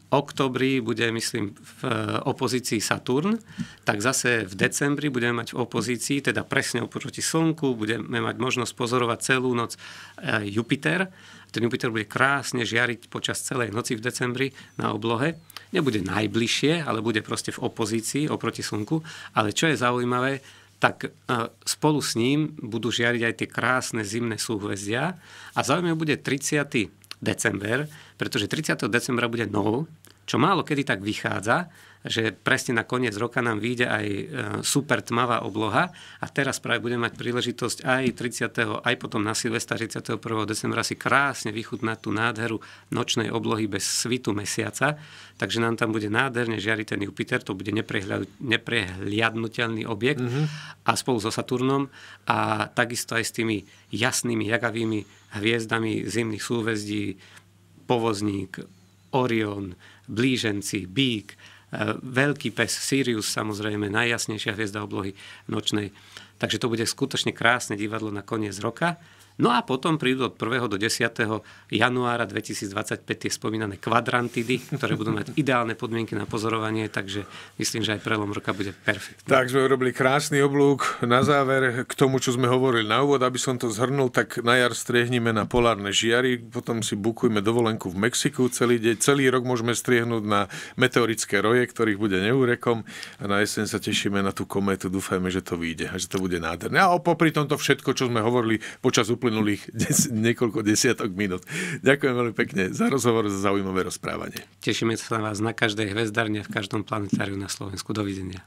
oktobri bude, myslím, v eh, opozícii Saturn, tak zase v decembri budeme mať v opozícii, teda presne oproti Slnku, budeme mať možnosť pozorovať celú noc eh, Jupiter. Ten Jupiter bude krásne žiariť počas celej noci v decembri na oblohe. Nebude najbližšie, ale bude proste v opozícii oproti Slnku. Ale čo je zaujímavé, tak eh, spolu s ním budú žiariť aj tie krásne zimné súhvezdia. A zaujímavé bude 30 december, pretože 30. decembra bude nov, čo málo kedy tak vychádza že presne na koniec roka nám vyjde aj e, super tmavá obloha a teraz práve budeme mať príležitosť aj 30. aj potom na Silvesta 31. decembra si krásne vychutnať tú nádheru nočnej oblohy bez svitu mesiaca, takže nám tam bude nádherne žiariť ten Jupiter, to bude neprehliadnutelný objekt mm-hmm. a spolu so Saturnom a takisto aj s tými jasnými jagavými hviezdami zimných súvezdí, povozník, Orion, blíženci, bík, E, veľký pes Sirius, samozrejme najjasnejšia hviezda oblohy nočnej. Takže to bude skutočne krásne divadlo na koniec roka. No a potom prídu od 1. do 10. januára 2025 tie spomínané kvadrantidy, ktoré budú mať ideálne podmienky na pozorovanie, takže myslím, že aj prelom roka bude perfektný. Tak sme urobili krásny oblúk na záver k tomu, čo sme hovorili na úvod, aby som to zhrnul, tak na jar striehnime na polárne žiary, potom si bukujme dovolenku v Mexiku celý deň, celý rok môžeme striehnúť na meteorické roje, ktorých bude neúrekom a na jeseň sa tešíme na tú kométu, dúfajme, že to vyjde a že to bude nádherné. A popri tomto všetko, čo sme hovorili počas úplne uplynulých des, niekoľko desiatok minút. Ďakujem veľmi pekne za rozhovor, za zaujímavé rozprávanie. Tešíme sa na vás na každej hvezdarne v každom planetáriu na Slovensku. Dovidenia.